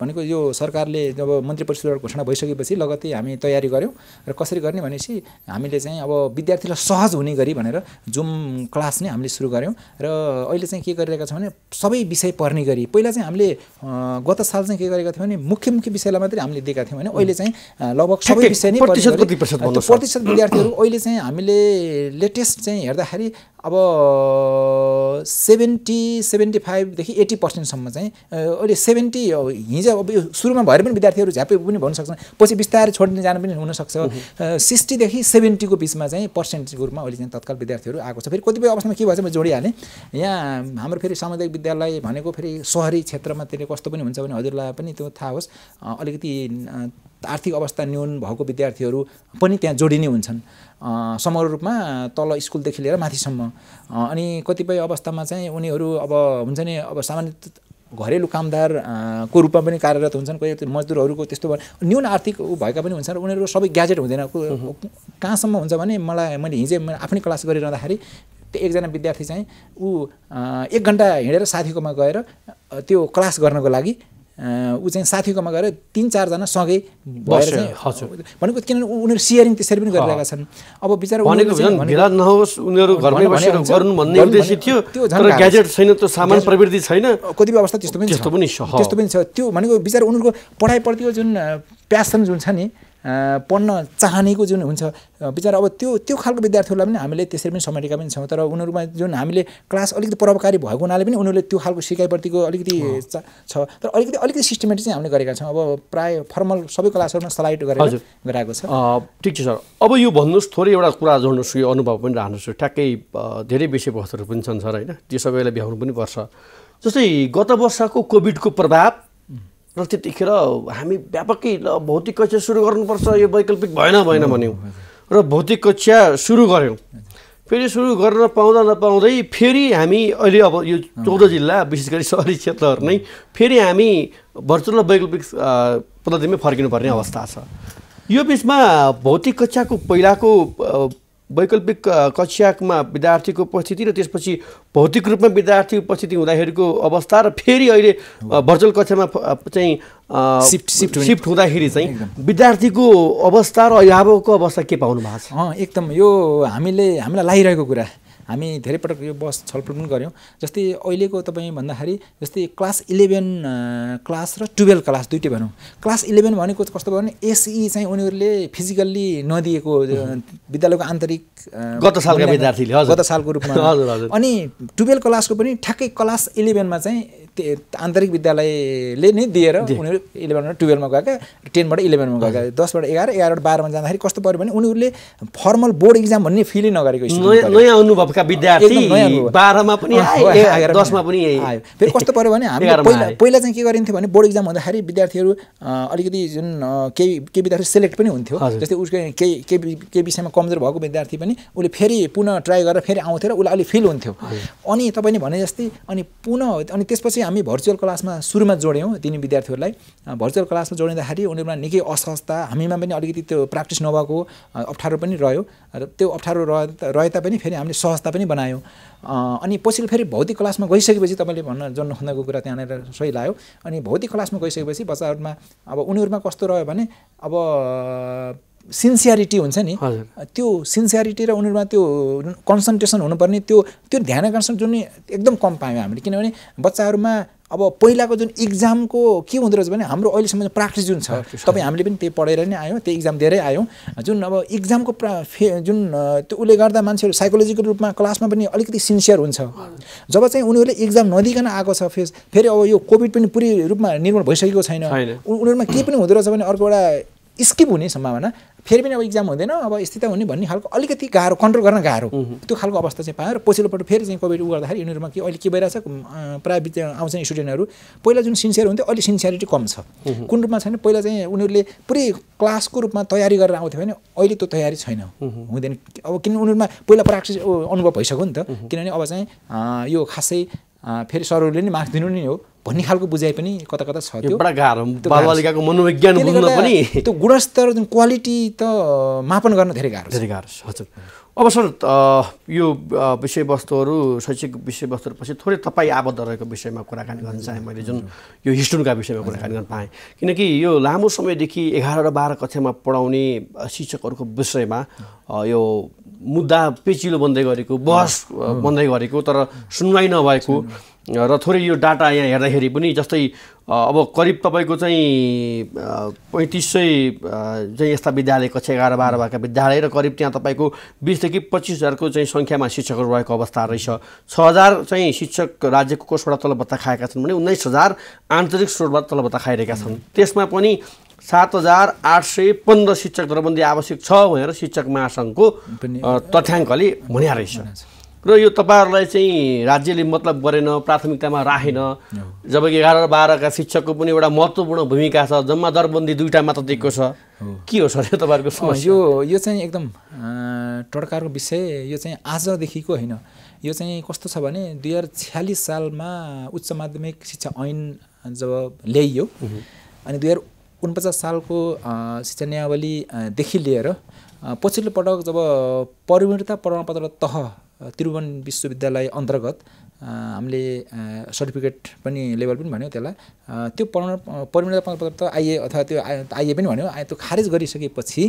भनेको यो सरकारले जब मन्त्री परिषदबाट घोषणा भइसकेपछि लगत्तै हामी तयारी गऱ्यौँ र कसरी गर्ने भनेपछि हामीले चाहिँ अब विद्यार्थीलाई सहज हुने गरी भनेर जुम क्लास नै हामीले सुरु गऱ्यौँ र अहिले चाहिँ के गरिरहेका छौँ भने सबै विषय पर्ने गरी पहिला चाहिँ हामीले गत साल चाहिँ के गरेका थियौँ भने मुख्य मुख्य विषयलाई मात्रै हामीले दिएका थियौँ भने अहिले चाहिँ लगभग सबै विषय नै प्रतिशत विद्यार्थीहरू अहिले चाहिँ हामीले लेटेस्ट चाहिँ हेर्दाखेरि अब सेभेन्टी सेभेन्टी फाइभदेखि एट्टी पर्सेन्टसम्म चाहिँ अहिले सेभेन्टी हिजो हिजो अब यो सुरुमा भएर पनि विद्यार्थीहरू झ्यापे पनि भन्न सक्छन् पछि बिस्तारै छोड्ने जान पनि हुनसक्छ सिक्सटीदेखि सेभेन्टीको बिचमा चाहिँ पर्सेन्टको रूपमा अहिले चाहिँ तत्काल विद्यार्थीहरू आएको छ फेरि कतिपय अवस्थामा के भएछ म जोडिहालेँ यहाँ हाम्रो फेरि सामुदायिक विद्यालय भनेको फेरि सहरी क्षेत्रमा त्यसले कस्तो पनि हुन्छ भने हजुरलाई पनि त्यो थाहा होस् अलिकति आर्थिक अवस्था न्यून भएको विद्यार्थीहरू पनि त्यहाँ जोडिने हुन्छन् समग्र रूपमा तल स्कुलदेखि लिएर माथिसम्म अनि कतिपय अवस्थामा चाहिँ उनीहरू अब हुन्छ नि अब सामान्य घरेलु कामदार को रूपमा पनि कार्यरत हुन्छन् कोही मजदुरहरूको त्यस्तो न्यून आर्थिक भएका पनि हुन्छन् र उनीहरू सबै ग्याजेट हुँदैन कहाँसम्म हुन्छ भने मलाई मैले हिजै मैले आफ्नै क्लास गरिरहँदाखेरि त्यो एकजना विद्यार्थी चाहिँ ऊ एक घन्टा हिँडेर साथीकोमा गएर त्यो क्लास गर्नको लागि ऊ चाहिँ साथीकोमा गएर तिन चारजना सँगै भएर हजुर भनेको किनभने उनीहरू सेयरिङ त्यसरी पनि गरिरहेका छन् अब बिचरा नहोस् उनीहरू घरमै बसेर गर्नु भन्ने उद्देश्य थियो तर ग्याजेट छैन त्यो सामान प्रवृत्ति छैन कतिपय अवस्था त्यस्तो पनि त्यस्तो पनि छ त्यो भनेको विचार उनीहरूको पढाइप्रतिको जुन प्यासन जुन छ नि पढ्न चाहनेको जुन हुन्छ बिचरा अब त्यो त्यो खालको विद्यार्थीहरूलाई पनि हामीले त्यसरी पनि समेटेका पनि छौँ तर उनीहरूमा जुन हामीले क्लास अलिकति प्रभावकारी भएको हुनाले पनि उनीहरूले त्यो खालको सिकाइप्रतिको अलिकति छ तर अलिकति अलिकति सिस्टमेटिक चाहिँ हामीले गरेका छौँ अब प्राय फर्मल सबै क्लासहरूमा स्लाइड गरेर गराएको छ ठिक छ सर अब यो भन्नुहोस् थोरै एउटा कुरा जोड्नुहोस् यो अनुभव पनि राख्नुहोस् ठ्याक्कै धेरै विषयवस्तुहरू पनि छन् सर होइन त्यो सबैलाई भ्याउनु पनि पर्छ जस्तै गत वर्षको कोभिडको प्रभाव र त्यतिखेर हामी व्यापकै ल भौतिक कक्षा सुरु गर्नुपर्छ यो वैकल्पिक भएन भएन भन्यौँ र भौतिक कक्षा सुरु गऱ्यौँ फेरि सुरु गर्न पाउँदा नपाउँदै फेरि हामी अहिले अब यो चौध जिल्ला विशेष गरी सहरी क्षेत्रहरू नै फेरि हामी भर्चुअल वैकल्पिक पद्धतिमै फर्किनुपर्ने अवस्था छ यो बिचमा भौतिक कक्षाको पहिलाको वैकल्पिक कक्षामा विद्यार्थीको उपस्थिति र त्यसपछि भौतिक रूपमा विद्यार्थी उपस्थिति हुँदाखेरिको अवस्था र फेरि अहिले भर्चुअल कक्षामा चाहिँ सिफ्ट सिफ्ट सिफ्ट हुँदाखेरि चाहिँ विद्यार्थीको अवस्था र अभिभावकको अवस्था के पाउनु भएको छ एकदम यो हामीले हामीलाई लागिरहेको कुरा हामी धेरै पटक यो बस छलफल पनि गऱ्यौँ जस्तै अहिलेको तपाईँ भन्दाखेरि जस्तै क्लास इलेभेन क्लास र टुवेल्भ क्लास दुइटै भनौँ क्लास इलेभेन भनेको कस्तो भयो भने एसई चाहिँ उनीहरूले फिजिकल्ली नदिएको विद्यालयको आन्तरिक गत सालको विद्यार्थीले गत सालको रूपमा [LAUGHS] अनि टुवेल्भ क्लासको पनि ठ्याक्कै क्लास इलेभेनमा चाहिँ आन्तरिक विद्यालयले नै दिएर उनीहरू इलेभेनबाट टुवेल्भमा गएका टेनबाट इलेभेनमा गएका दसबाट एघार एघारबाट बाह्रमा जाँदाखेरि कस्तो पऱ्यो भने उनीहरूले फर्मल बोर्ड इक्जाम भन्ने फिलै नगरेको नयाँ अनुभवका विद्यार्थी बाह्रमा पनि दसमा पनि आयो फेरि कस्तो पऱ्यो भने हामी पहिला पहिला चाहिँ के गरिन्थ्यो भने बोर्ड इक्जाम हुँदाखेरि विद्यार्थीहरू अलिकति जुन केही केही विद्यार्थी सेलेक्ट पनि हुन्थ्यो जस्तै उसको केही केही केही विषयमा कमजोर भएको विद्यार्थी पनि उसले फेरि पुनः ट्राई गरेर फेरि आउँथ्यो र उसलाई अलिक फिल हुन्थ्यो अनि तपाईँले भने जस्तै अनि पुनः अनि त्यसपछि हामी भर्चुअल क्लासमा सुरुमा जोड्यौँ तिनी विद्यार्थीहरूलाई भर्चुअल क्लासमा जोडिँदाखेरि उनीहरूमा निकै असहजता हामीमा पनि अलिकति त्यो प्र्याक्टिस नभएको अप्ठ्यारो पनि रह्यो र त्यो अप्ठ्यारो रहे तापनि फेरि हामीले सहजता पनि बनायौँ अनि पछि फेरि भौतिक क्लासमा गइसकेपछि तपाईँले भन्न जन्न खोज्नुको कुरा त्यहाँनिर सही लाग्यो अनि भौतिक क्लासमा गइसकेपछि बच्चाहरूमा अब उनीहरूमा कस्तो रह्यो भने अब सिन्सियरिटी हुन्छ नि त्यो सिन्सियरिटी र उनीहरूमा त्यो कन्सन्ट्रेसन हुनुपर्ने त्यो त्यो ध्यान आकर्षण जुन एकदम कम पायौँ हामीले किनभने बच्चाहरूमा अब पहिलाको जुन इक्जामको के हुँदो रहेछ भने हाम्रो अहिलेसम्म प्र्याक्टिस जुन छ तपाईँ हामीले पनि त्यही पढेर नै आयौँ त्यही इक्जाम दिएरै आयौँ जुन अब इक्जामको प्रा फे जुन त्यो उसले गर्दा मान्छेहरू साइकोलोजिकल रूपमा क्लासमा पनि अलिकति सिन्सियर हुन्छ जब चाहिँ उनीहरूले इक्जाम नदिकन आएको छ फेस फेरि अब यो कोभिड पनि पुरै रूपमा निर्माण भइसकेको छैन उनीहरूमा के पनि हुँदो रहेछ भने अर्को एउटा स्किप हुने सम्भावना फेरि पनि अब इक्जाम हुँदैन अब यस्तै हुने भन्ने खालको अलिकति गाह्रो कन्ट्रोल गर्न गाह्रो त्यो खालको अवस्था चाहिँ पायो र पछिल्लोपल्ट फेरि चाहिँ कोभिड उ गर्दाखेरि यिनीहरूमा के अहिले के भइरहेछ प्राइभेट आउँछन् स्टुडेन्टहरू पहिला जुन सिन्सियर हुन्थ्यो अहिले सिन्सियरिटी कम छ कुन रूपमा छैन पहिला चाहिँ उनीहरूले पुरै क्लासको रूपमा तयारी गरेर आउँथ्यो भने अहिले त्यो तयारी छैन हुँदैन अब किन उनीहरूमा पहिला प्र्याक्टिस अनुभव भइसक्यो नि त किनभने अब चाहिँ यो खासै फेरि सरहरूले नै मार्क्स दिनु नै हो भन्ने खालको बुझाइ पनि कता कता छ त्यो गाह्रो बालबालिकाको मनोविज्ञान बुझ्न पनि त्यो गुणस्तर जुन क्वालिटी त मापन गर्न धेरै गाह्रो धेरै गाह्रो छ हजुर अब सर यो विषयवस्तुहरू शैक्षिक विषयवस्तुहरू पछि थोरै तपाईँ आबद्ध रहेको विषयमा कुराकानी गर्न चाहेँ मैले जुन यो हिस्टोनका विषयमा कुराकानी गर्न पाएँ किनकि यो लामो समयदेखि एघार र बाह्र कक्षामा पढाउने शिक्षकहरूको विषयमा यो मुद्दा पेचिलो बन्दै गरेको बहस बन्दै गरेको तर सुनवाई नभएको र थोरै यो डाटा यहाँ हेर्दाखेरि पनि जस्तै अब करिब तपाईँको चाहिँ पैँतिस सय चाहिँ यस्ता विद्यालय कक्षा एघार बाह्र भएका विद्यालय र करिब त्यहाँ तपाईँको बिसदेखि पच्चिस हजारको चाहिँ सङ्ख्यामा शिक्षकहरू रहेको अवस्था रहेछ छ हजार चाहिँ शिक्षक राज्यको कोषबाट तलबत्ता खाएका छन् भने उन्नाइस हजार आन्तरिक स्रोतबाट तलबत्ता खाइरहेका छन् त्यसमा पनि सात हजार आठ सय पन्ध्र शिक्षक दरबन्दी आवश्यक छ भनेर शिक्षक महासङ्घको तथ्याङ्कले भन्या रहेछ र यो तपाईँहरूलाई चाहिँ राज्यले मतलब गरेन प्राथमिकतामा राखेन जबकि एघार बाह्रका शिक्षकको पनि एउटा महत्त्वपूर्ण भूमिका छ जम्मा दरबन्दी दुईवटा मात्र दिएको छ के हो सर यो तपाईँहरूको समस्या यो यो चाहिँ एकदम टडकारको विषय यो चाहिँ आजदेखिको होइन यो चाहिँ कस्तो छ भने दुई हजार छ्यालिस सालमा उच्च माध्यमिक शिक्षा ऐन जब ल्याइयो अनि दुई हजार उनपचास सालको शिक्षा नियावलीदेखि लिएर पछिल्लो पटक जब परिवर्तित प्रमाणपत्र तह त्रिभुवन विश्वविद्यालय अन्तर्गत हामीले सर्टिफिकेट पनि लेभल पनि भन्यो त्यसलाई त्यो प्रमाण परिणता प्रमाणपत्र त आइए अथवा त्यो आइए पनि भन्यो आए त्यो खारेज गरिसकेपछि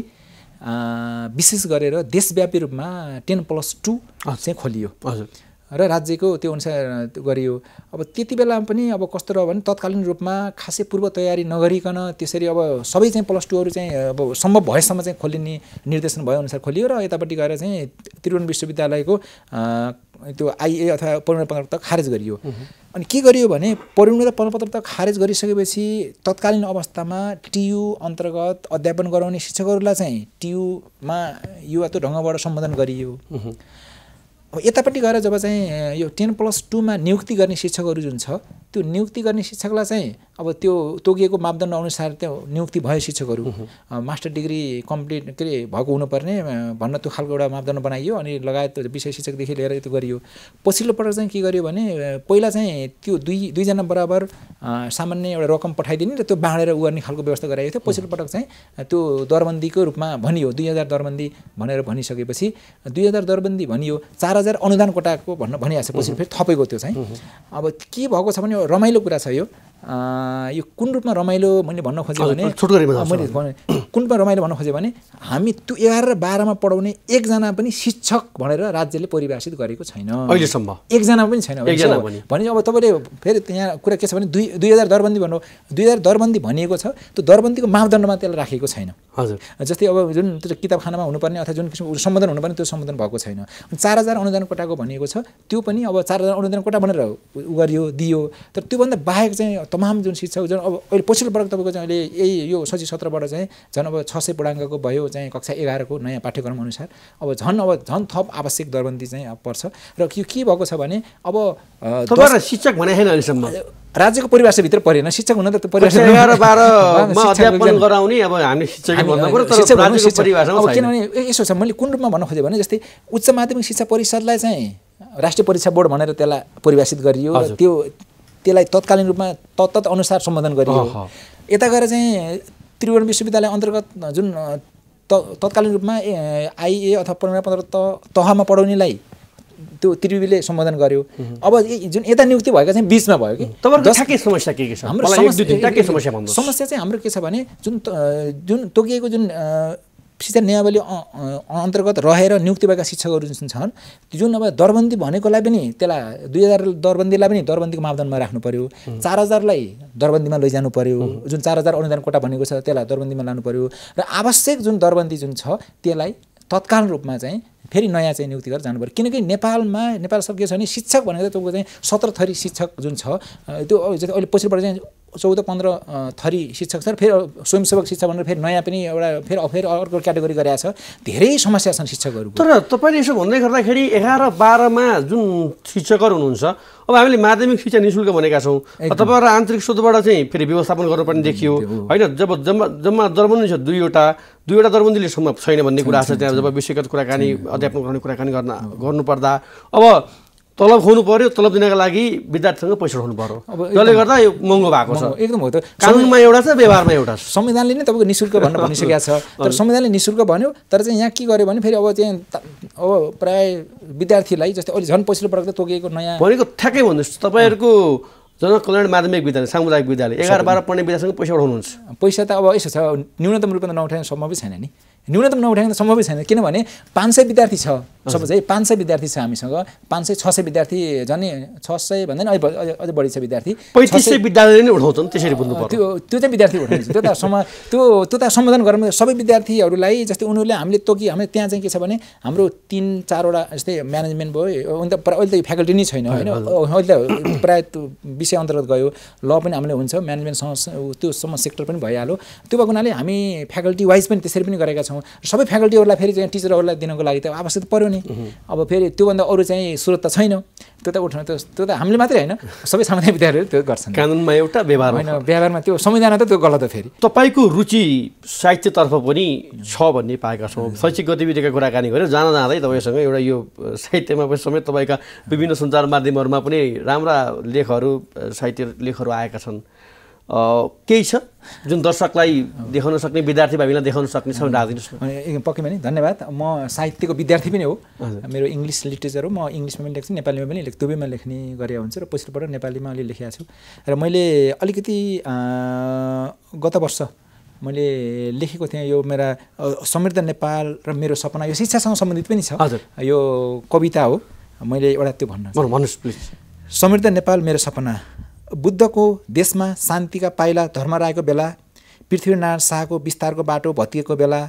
विशेष गरेर देशव्यापी रूपमा टेन प्लस टू चाहिँ खोलियो हजुर र राज्यको त्यो अनुसार गरियो अब त्यति बेला पनि अब कस्तो रह्यो भने तत्कालीन रूपमा खासै पूर्व तयारी नगरिकन त्यसरी अब सबै चाहिँ प्लस टूहरू चाहिँ अब सम्भव भएसम्म चाहिँ खोलिने निर्देशन भएअनुसार खोलियो र यतापट्टि गएर चाहिँ त्रिभुवन विश्वविद्यालयको त्यो आइए अथवा परिवर्तन पत्र खारेज गरियो अनि के गरियो भने परिणय पत्र त खारेज गरिसकेपछि तत्कालीन अवस्थामा टियु अन्तर्गत अध्यापन गराउने शिक्षकहरूलाई चाहिँ टियुमा युवा त्यो ढङ्गबाट सम्बोधन गरियो यतापट्टि गएर जब चाहिँ यो टेन प्लस टूमा नियुक्ति गर्ने शिक्षकहरू जुन छ त्यो नियुक्ति गर्ने शिक्षकलाई चाहिँ अब त्यो तोकिएको मापदण्ड अनुसार त्यो नियुक्ति भयो शिक्षकहरू मास्टर डिग्री कम्प्लिट के अरे भएको हुनुपर्ने भन्न त्यो खालको एउटा मापदण्ड बनाइयो अनि लगायत विषय शिक्षकदेखि लिएर त्यो गरियो पछिल्लो पटक चाहिँ के गर्यो भने पहिला चाहिँ त्यो दुई दुईजना बराबर सामान्य एउटा रकम पठाइदिने र त्यो बाँडेर उ गर्ने खालको व्यवस्था गराएको थियो पछिल्लो पटक चाहिँ त्यो दरबन्दीको रूपमा भनियो दुई हजार दरबन्दी भनेर भनिसकेपछि दुई हजार दरबन्दी भनियो चार हजार अनुदान कोटाको भन्न भनिहाल्छ पछि फेरि थपेको त्यो चाहिँ अब के भएको छ भने रमाइलो कुरा छ यो यो कुन रूपमा रमाइलो मैले भन्न खोजेँ भने मैले भने कुन रूपमा रमाइलो भन्न खोजेँ भने हामी त्यो एघार र बाह्रमा पढाउने एकजना पनि शिक्षक भनेर राज्यले परिभाषित गरेको छैन अहिलेसम्म एकजना पनि छैन भने अब तपाईँले फेरि त्यहाँ कुरा के छ भने दुई दुई हजार दरबन्दी भन्नु दुई हजार दरबन्दी भनिएको छ त्यो दरबन्दीको मापदण्डमा त्यसलाई राखेको छैन हजुर जस्तै अब जुन त्यो किताबखानामा हुनुपर्ने अथवा जुन किसिमको सम्बोधन हुनुपर्ने त्यो सम्बोधन भएको छैन चार हजार अनुदान कोटाको भनिएको छ त्यो पनि अब चार हजार अनुदान कोटा भनेर गरियो दियो तर त्योभन्दा बाहेक चाहिँ तमाम जुन शिक्षक जुन अब अहिले पछिल्लो वर्ग तपाईँको चाहिँ अहिले यही यो सचिव सत्रबाट चाहिँ झन् अब छ सय पूर्णाङ्कको भयो चाहिँ कक्षा एघारको नयाँ पाठ्यक्रम अनुसार अब झन् अब झन् थप आवश्यक दरबन्दी चाहिँ अब पर्छ र यो के भएको छ भने अब शिक्षक भने छैन अहिलेसम्म राज्यको परिभाषाभित्र परेन शिक्षक हुन त [LAUGHS] अब किनभने यसो छ मैले कुन रूपमा भन्न खोजेँ भने जस्तै उच्च माध्यमिक शिक्षा परिषदलाई चाहिँ राष्ट्रिय परीक्षा बोर्ड भनेर त्यसलाई परिभाषित गरियो त्यो त्यसलाई तत्कालीन रूपमा तत्त अनुसार सम्बोधन गरियो यता गएर चाहिँ त्रिभुवन विश्वविद्यालय अन्तर्गत जुन त तत्कालीन रूपमा आइए अथवा पन्ध्र त तहमा पढाउनेलाई त्यो त्रिवीले सम्बोधन गर्यो अब जुन यता नियुक्ति भएको चाहिँ बिचमा भयो कि समस्या के के छ हाम्रो समस्या चाहिँ हाम्रो के छ भने जुन जुन तोकिएको जुन शिक्षा नियमावली अन्तर्गत रहेर नियुक्ति भएका शिक्षकहरू जुन छन् जुन अब दरबन्दी भनेकोलाई पनि त्यसलाई दुई हजार दरबन्दीलाई पनि दरबन्दीको मापदण्डमा राख्नु पऱ्यो चार हजारलाई दरबन्दीमा लैजानु पऱ्यो जुन चार हजार अनुदान कोटा भनेको छ त्यसलाई दरबन्दीमा लानु पऱ्यो र आवश्यक जुन दरबन्दी जुन छ त्यसलाई तत्काल रूपमा चाहिँ फेरि नयाँ चाहिँ नियुक्ति गरेर जानु पऱ्यो किनकि नेपालमा नेपाल सब के छ भने शिक्षक भनेको तपाईँको चाहिँ सत्र थरी शिक्षक जुन छ त्यो जस्तै अहिले पछिबाट चाहिँ चौध पन्ध्र थरी शिक्षक छ फेरि स्वयंसेवक शिक्षा भनेर फेरि नयाँ पनि एउटा फेरि फेरि अर्को क्याटेगोरी गरेका छ धेरै समस्या छन् शिक्षकहरू तर तपाईँले यसो भन्दै गर्दाखेरि एघार बाह्रमा जुन शिक्षकहरू हुनुहुन्छ अब हामीले माध्यमिक शिक्षा नि शुल्क भनेका छौँ तपाईँहरू आन्तरिक स्रोतबाट चाहिँ फेरि व्यवस्थापन गर्नुपर्ने देखियो होइन जब जम्मा जम्मा जर्मनी छ दुईवटा दुईवटा दरबन्दीले सम्भव छैन भन्ने कुरा छ त्यहाँ जब विषयगत कुराकानी अध्यापन गर्ने कुराकानी गर्न गर्नुपर्दा अब तलब खुवाउनु पऱ्यो तलब दिनका लागि विद्यार्थीसँग पैसा उठाउनु पऱ्यो जसले गर्दा यो महँगो भएको छ एकदम हो त कानुनमा एउटा छ व्यवहारमा एउटा छ संविधानले नै तपाईँको निशुल्क भनेर भनिसकेको छ [LAUGHS] तर संविधानले निशुल्क भन्यो तर चाहिँ यहाँ के गर्यो भने फेरि अब चाहिँ अब प्राय विद्यार्थीलाई जस्तै अहिले झन् पछिल्लो प्रकारले तोकेको नयाँ भनेको ठ्याक्कै भन्नुहोस् तपाईँहरूको जनकल्याण माध्यमिक विद्यालय सामुदायिक विद्यालय एघार बाह्र पढ्ने विद्यालयसँग पैसा उठाउनुहुन्छ पैसा त अब यसो छ न्यूनतम रूपमा नउठाउने सम्भवै छैन नि न्यूनतम नउठाइन त सम्भवै छैन किनभने पाँच सय विद्यार्थी छ सपोज है पाँच सय विद्यार्थी छ हामीसँग पाँच सय छ सय विद्यार्थी झन् छ सय भन्दा नि अझ बढी छ विद्यार्थी पैँतिस सय विद्यालय नै उठाउँछन् त्यसरी बुझ्नु त्यो त्यो चाहिँ विद्यार्थी उठाउँछ त्यो त समा त्यो त्यो त सम्बोधन गर्नु सबै विद्यार्थीहरूलाई जस्तै उनीहरूले हामीले तोकी हामीले त्यहाँ चाहिँ के छ भने हाम्रो तिन चारवटा जस्तै म्यानेजमेन्ट भयो उनी त अहिले त फ्याकल्टी नै छैन होइन अहिले त प्रायः त्यो विषय अन्तर्गत गयो ल पनि हामीले हुन्छ म्यानेजमेन्टसँग त्यो सेक्टर पनि भइहाल्यो त्यो भएको हुनाले हामी फ्याकल्टी वाइज पनि त्यसरी पनि गरेका छौँ गर्छौँ सबै फ्याकल्टीहरूलाई फेरि चाहिँ टिचरहरूलाई दिनको लागि त आवश्यक त पऱ्यो नि अब फेरि त्योभन्दा अरू चाहिँ स्रोत त छैन त्यो त उठाउनु त्यो त्यो त हामीले मात्रै होइन सबै सामान्य विद्यार्थीहरू त्यो गर्छन् कानुनमा एउटा व्यवहार होइन व्यवहारमा त्यो संविधान त त्यो गलत हो फेरि तपाईँको रुचि साहित्यतर्फ पनि छ भन्ने पाएका छौँ शैक्षिक गतिविधिका कुराकानी गरेर जान जाँदै तपाईँसँग एउटा यो साहित्यमा पनि समेत तपाईँका विभिन्न सञ्चार माध्यमहरूमा पनि राम्रा लेखहरू साहित्य लेखहरू आएका छन् केही छ जुन दर्शकलाई देखाउन सक्ने विद्यार्थी भाइलाई देखाउन सक्ने छ राखिदिनुहोस् पक्कै पनि धन्यवाद म साहित्यको विद्यार्थी पनि हो मेरो इङ्ग्लिस लिट्रेचर हो म इङ्ग्लिसमा पनि लेख्छु नेपालीमा पनि लेख्छु दुवैमा लेख्ने गरेको हुन्छ र पछिल्लोपल्ट नेपालीमा अलि लेखेको छु र मैले अलिकति गत वर्ष मैले लेखेको थिएँ यो मेरा समृद्ध नेपाल र मेरो सपना यो शिक्षासँग सम्बन्धित पनि छ हजुर यो कविता हो मैले एउटा त्यो भन्नु भन्नुहोस् प्लिज समृद्ध नेपाल मेरो सपना बुद्धको देशमा शान्तिका पाइला रहेको बेला पृथ्वीनारायण शाहको विस्तारको बाटो भत्किएको बेला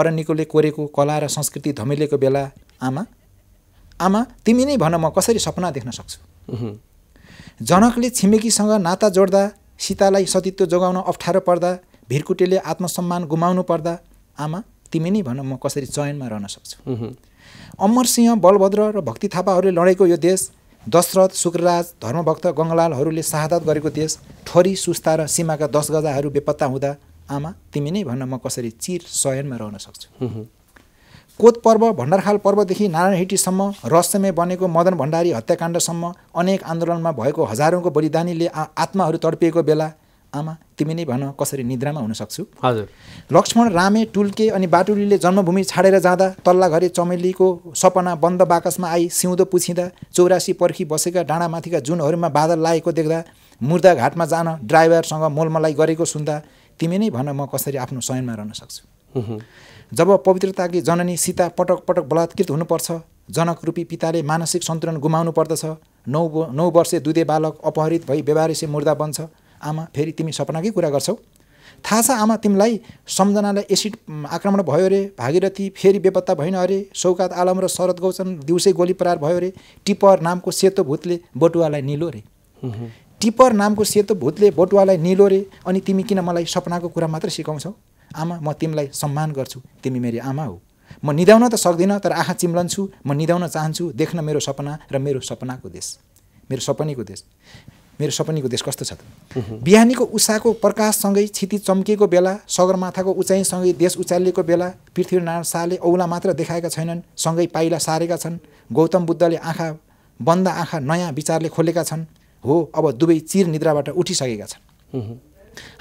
अरण्यकोले कोरेको कला र संस्कृति धमिलिएको बेला आमा आमा तिमी नै भन म कसरी सपना देख्न सक्छु जनकले छिमेकीसँग नाता जोड्दा सीतालाई सतीत्व जोगाउन अप्ठ्यारो पर्दा भिरकुटेले आत्मसम्मान गुमाउनु पर्दा आमा तिमी नै भन म कसरी चयनमा रहन सक्छु अमरसिंह बलभद्र र भक्ति थापाहरूले लडेको यो देश दशरथ शुक्रराज धर्मभक्त गङ्गलालहरूले साहदात गरेको देश थोरी सुस्ता र सीमाका दस गजाहरू बेपत्ता हुँदा आमा तिमी नै भन्न म कसरी चिर सयनमा रहन सक्छु कोत पर्व भण्डारखाल पर्वदेखि नारायण हिटीसम्म रहस्यमय बनेको मदन भण्डारी हत्याकाण्डसम्म अनेक आन्दोलनमा भएको हजारौँको बलिदानीले आत्माहरू तडपिएको बेला आमा तिमी नै भन कसरी निद्रामा हुनसक्छु हजुर लक्ष्मण रामे टुल्के अनि बाटुलीले जन्मभूमि छाडेर जाँदा तल्ला घरे चमेलीको सपना बन्द बाकसमा आई सिउँदो पुछिँदा चौरासी पर्खी बसेका डाँडामाथिका जुनहरूमा बादल लागेको देख्दा मुर्दा घाटमा जान ड्राइभरसँग मोलमलाई गरेको सुन्दा तिमी नै भन म कसरी आफ्नो शयनमा रहन सक्छु जब पवित्रताकी जननी सीता पटक पटक बलात्कृत हुनुपर्छ रूपी पिताले मानसिक सन्तुलन गुमाउनु पर्दछ नौ नौ वर्षे दुधे बालक अपहरित भई व्यवहारसे मुर्दा बन्छ आमा फेरि तिमी सपनाकै कुरा गर्छौ थाहा छ आमा तिमीलाई सम्झनालाई एसिड आक्रमण भयो अरे भागीरथी फेरि बेपत्ता भएन अरे सौकात आलम र शरद गौचन दिउँसै गोली प्रहार भयो अरे टिपर नामको सेतो भूतले बटुवालाई निलो रे टिपर नामको सेतो भूतले बटुवालाई निलो रे अनि तिमी किन मलाई सपनाको कुरा मात्र सिकाउँछौ आमा म तिमीलाई सम्मान गर्छु तिमी मेरी आमा हो म निधाउन त सक्दिनँ तर आँखा चिम्लन्छु म निधाउन चाहन्छु देख्न मेरो सपना र मेरो सपनाको देश मेरो सपनीको देश मेरो सपनीको देश कस्तो छ त बिहानीको उषाको प्रकाशसँगै क्षति चम्किएको बेला सगरमाथाको उचाइसँगै देश उचालिएको बेला पृथ्वीनारायण शाहले औला मात्र देखाएका छैनन् सँगै पाइला सारेका छन् गौतम बुद्धले आँखा बन्द आँखा नयाँ विचारले खोलेका छन् हो अब दुवै चिर निद्राबाट उठिसकेका छन्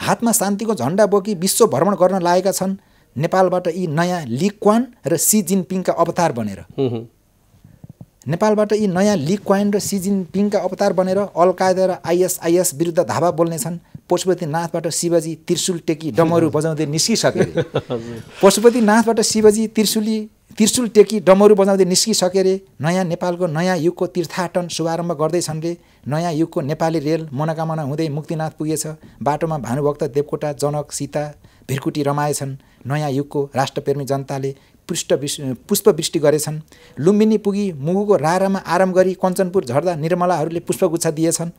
हातमा शान्तिको झन्डा बोकी विश्व भ्रमण गर्न लागेका छन् नेपालबाट यी नयाँ लिक्वान र सी जिनपिङका अवतार बनेर नेपालबाट यी नयाँ लिग क्वाइन र सिजिन पिङका अवतार बनेर अल कायदा र आइएसआइएस विरुद्ध धावा बोल्ने छन् पशुपतिनाथबाट शिवजी त्रिशुल टेकी डमरू बजाउँदै निस्किसके [LAUGHS] पशुपतिनाथबाट शिवजी त्रिशुली त्रिशुल टेकी डमरू बजाउँदै निस्किसके रे नयाँ नेपालको नयाँ युगको तीर्थाटन शुभारम्भ गर्दैछन् रे नयाँ युगको नेपाली रेल मनोकामना हुँदै मुक्तिनाथ पुगेछ बाटोमा भानुभक्त देवकोटा जनक सीता भिरकुटी रमाएछन् नयाँ युगको राष्ट्रप्रेमी जनताले पृष्ठ पुष्पवृष्टि गरेछन् लुम्बिनी पुगी मुगुको रारामा आराम गरी कञ्चनपुर झर्दा निर्मलाहरूले पुष्पगुच्छा दिएछन्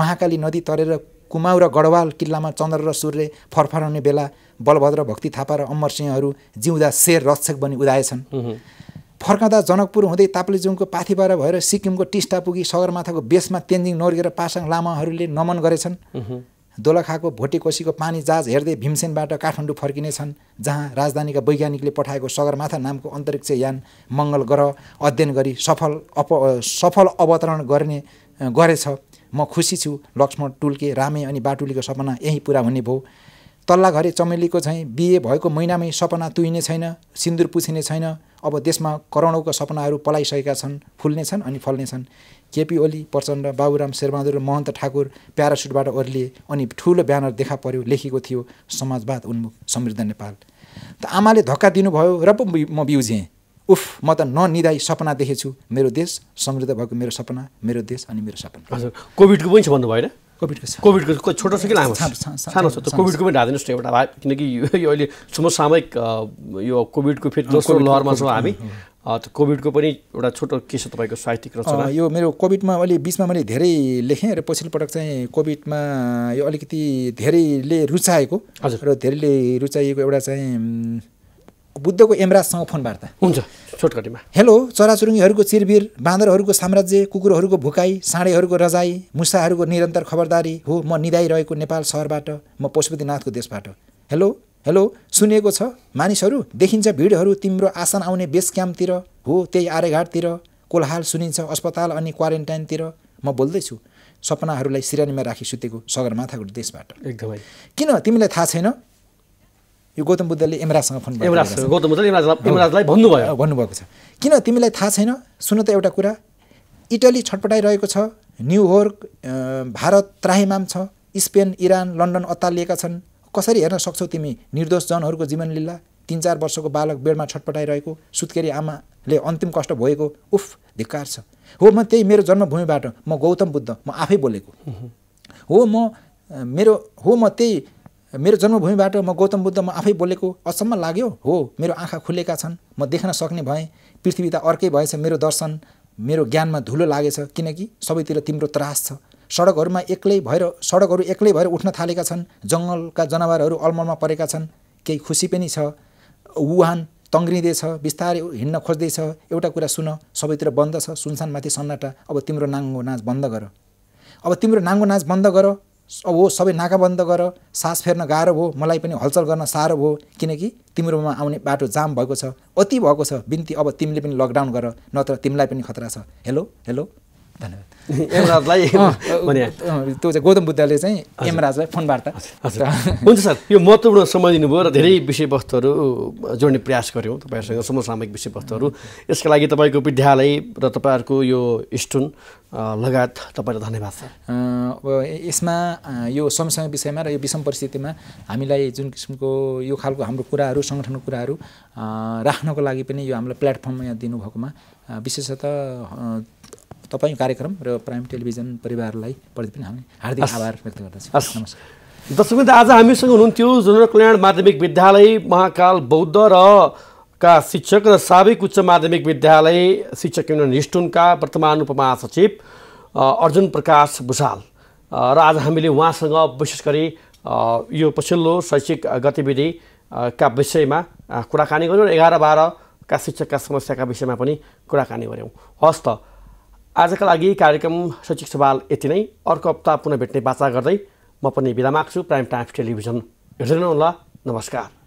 महाकाली नदी तरेर कुमाउ र गढवाल किल्लामा चन्द्र र सूर्य फरफराउने बेला बलभद्र भक्ति थापा र अमर सिंहहरू जिउँदा शेर रक्षक बनी उदाएछन् फर्काँदा जनकपुर हुँदै ताप्लेजुङको पाथिबाट भएर सिक्किमको टिस्टा पुगी सगरमाथाको बेसमा तेन्जिङ नर्गेर पासाङ लामाहरूले नमन गरेछन् दोलखाको भोटेकोसीको पानी जहाज हेर्दै भीमसेनबाट काठमाडौँ फर्किनेछन् जहाँ राजधानीका वैज्ञानिकले पठाएको सगरमाथा नामको अन्तरिक्ष यान मङ्गल ग्रह अध्ययन गरी सफल अप सफल अवतरण गर्ने गरेछ म खुसी छु लक्ष्मण टुल्के रामे अनि बाटुलीको सपना यहीँ पुरा हुने भयो तल्ला घरे चमेलीको चाहिँ बिहे भएको महिनामै सपना तुइने छैन सिन्दुर पुछिने छैन अब देशमा करोडौँका सपनाहरू पलाइसकेका छन् फुल्नेछन् अनि फल्नेछन् केपी ओली प्रचण्ड बाबुराम शेरबहादुर र महन्त ठाकुर प्यारासुटबाट ओर्लिए अनि ठुलो ब्यानर देखा पर्यो लेखेको थियो समाजवाद उन्मुख समृद्ध नेपाल त आमाले धक्का दिनुभयो र पो म बिउजेँ उफ म त ननिदाई सपना देखेछु मेरो देश समृद्ध भएको मेरो सपना मेरो देश अनि मेरो सपना हजुर कोभिडको पनि छ भन्नुभयो कोभिडको कोभिडको छोटो छ कि लामो सानो छ त कोभिडको पनि ढाँदिनुहोस् न एउटा किनकि यो अहिले समसामयिक यो कोभिडको फेरि दोस्रो लहरमा छौँ हामी कोभिडको पनि एउटा छोटो के छ तपाईँको साहित्यिक रचना यो मेरो कोभिडमा अहिले बिचमा मैले धेरै लेखेँ र पछिल्लो पटक चाहिँ कोभिडमा यो अलिकति धेरैले रुचाएको हजुर र धेरैले रुचाइएको एउटा चाहिँ बुद्धको यमराजसँग फोन वार्ता हुन्छ छोटकटीमा हेलो चराचुरुङ्गीहरूको चिरबिर बाँदरहरूको साम्राज्य कुकुरहरूको भुकाई साँडेहरूको रजाई मुसाहरूको निरन्तर खबरदारी हो म निधाइरहेको नेपाल सहरबाट म पशुपतिनाथको देशबाट हेलो हेलो सुनेको छ मानिसहरू देखिन्छ भिडहरू तिम्रो आसन आउने बेस क्याम्पतिर हो त्यही आर्यघाटतिर कोलहाल सुनिन्छ अस्पताल अनि क्वारेन्टाइनतिर म बोल्दैछु सपनाहरूलाई सिरानीमा राखी सुतेको सगरमाथाको देशबाट एकदमै किन तिमीलाई थाहा छैन यो गौतम बुद्धले यमराजसँग फोन गौतम बुद्धले यमराजलाई भन्नुभयो भन्नुभएको छ किन तिमीलाई थाहा छैन सुन त एउटा कुरा इटली छटपटाइरहेको छ न्युयोर्क भारत त्राहिमाम छ स्पेन इरान लन्डन अत्तालिएका छन् कसरी हेर्न सक्छौ तिमी निर्दोष जनहरूको जीवन लिला तिन चार वर्षको बालक बेडमा छटपटाइरहेको सुत्केरी आमाले अन्तिम कष्ट भएको उफ धिक्कार छ हो म त्यही मेरो जन्मभूमिबाट म गौतम बुद्ध म आफै बोलेको हो म मेरो हो म त्यही मेरो जन्मभूमिबाट म गौतम बुद्ध म आफै बोलेको अचम्म लाग्यो हो मेरो आँखा खुलेका छन् म देख्न सक्ने भएँ पृथ्वी त अर्कै भएछ मेरो दर्शन मेरो ज्ञानमा धुलो लागेछ किनकि सबैतिर तिम्रो त्रास छ सडकहरूमा एक्लै भएर सडकहरू एक्लै भएर उठ्न थालेका छन् जङ्गलका जनावरहरू अलमलमा परेका छन् केही खुसी पनि छ वुहान तङ्ग्रिँदैछ बिस्तारै हिँड्न खोज्दैछ एउटा कुरा सुन सबैतिर बन्द छ सुनसानमाथि सन्नाटा अब तिम्रो नाङ्गो नाच बन्द गर अब तिम्रो नाङ्गो नाच बन्द गर अब सबै बन्द गर सास फेर्न गाह्रो भयो मलाई पनि हलचल गर्न साह्रो भयो किनकि तिम्रोमा आउने बाटो जाम भएको छ अति भएको छ बिन्ती अब तिमीले पनि लकडाउन गर नत्र तिमीलाई पनि खतरा छ हेलो हेलो धन्यवाद [LAUGHS] त्यो चाहिँ गौतम बुद्धले चाहिँ यमराजलाई फोन वार्ता हुन्छ सर यो महत्त्वपूर्ण समय दिनुभयो र धेरै विषयवस्तुहरू जोड्ने प्रयास गऱ्यौँ तपाईँहरूसँग समसामयिक विषयवस्तुहरू यसका लागि तपाईँको विद्यालय र तपाईँहरूको यो स्टुन लगायत तपाईँलाई धन्यवाद सर अब यसमा यो समसामयिक विषयमा र यो विषम परिस्थितिमा हामीलाई जुन किसिमको यो खालको हाम्रो कुराहरू सङ्गठनको कुराहरू राख्नको लागि पनि यो हामीलाई प्लेटफर्म यहाँ दिनुभएकोमा विशेषतः तपाईँ कार्यक्रम र प्राइम टेलिभिजन परिवारलाई प्रति पनि हामी हार्दिक आभार व्यक्त गर्दछौँ नमस्कार दर्शक आज हामीसँग हुनुहुन्थ्यो जनकल्याण माध्यमिक विद्यालय महाकाल बौद्ध र का शिक्षक र साबिक उच्च माध्यमिक विद्यालय शिक्षक युनियन हिस्टुनका वर्तमान उपमहासचिव अर्जुन प्रकाश भुषाल र आज हामीले उहाँसँग विशेष गरी यो पछिल्लो शैक्षिक गतिविधि का विषयमा कुराकानी गऱ्यौँ र एघार बाह्रका शिक्षकका समस्याका विषयमा पनि कुराकानी गऱ्यौँ हस्त आजका लागि कार्यक्रम सचिव सवाल यति नै अर्को हप्ता पुनः भेट्ने बाचा गर्दै म पनि बिदा माग्छु प्राइम टाइम्स टेलिभिजन हेर्दै नमस्कार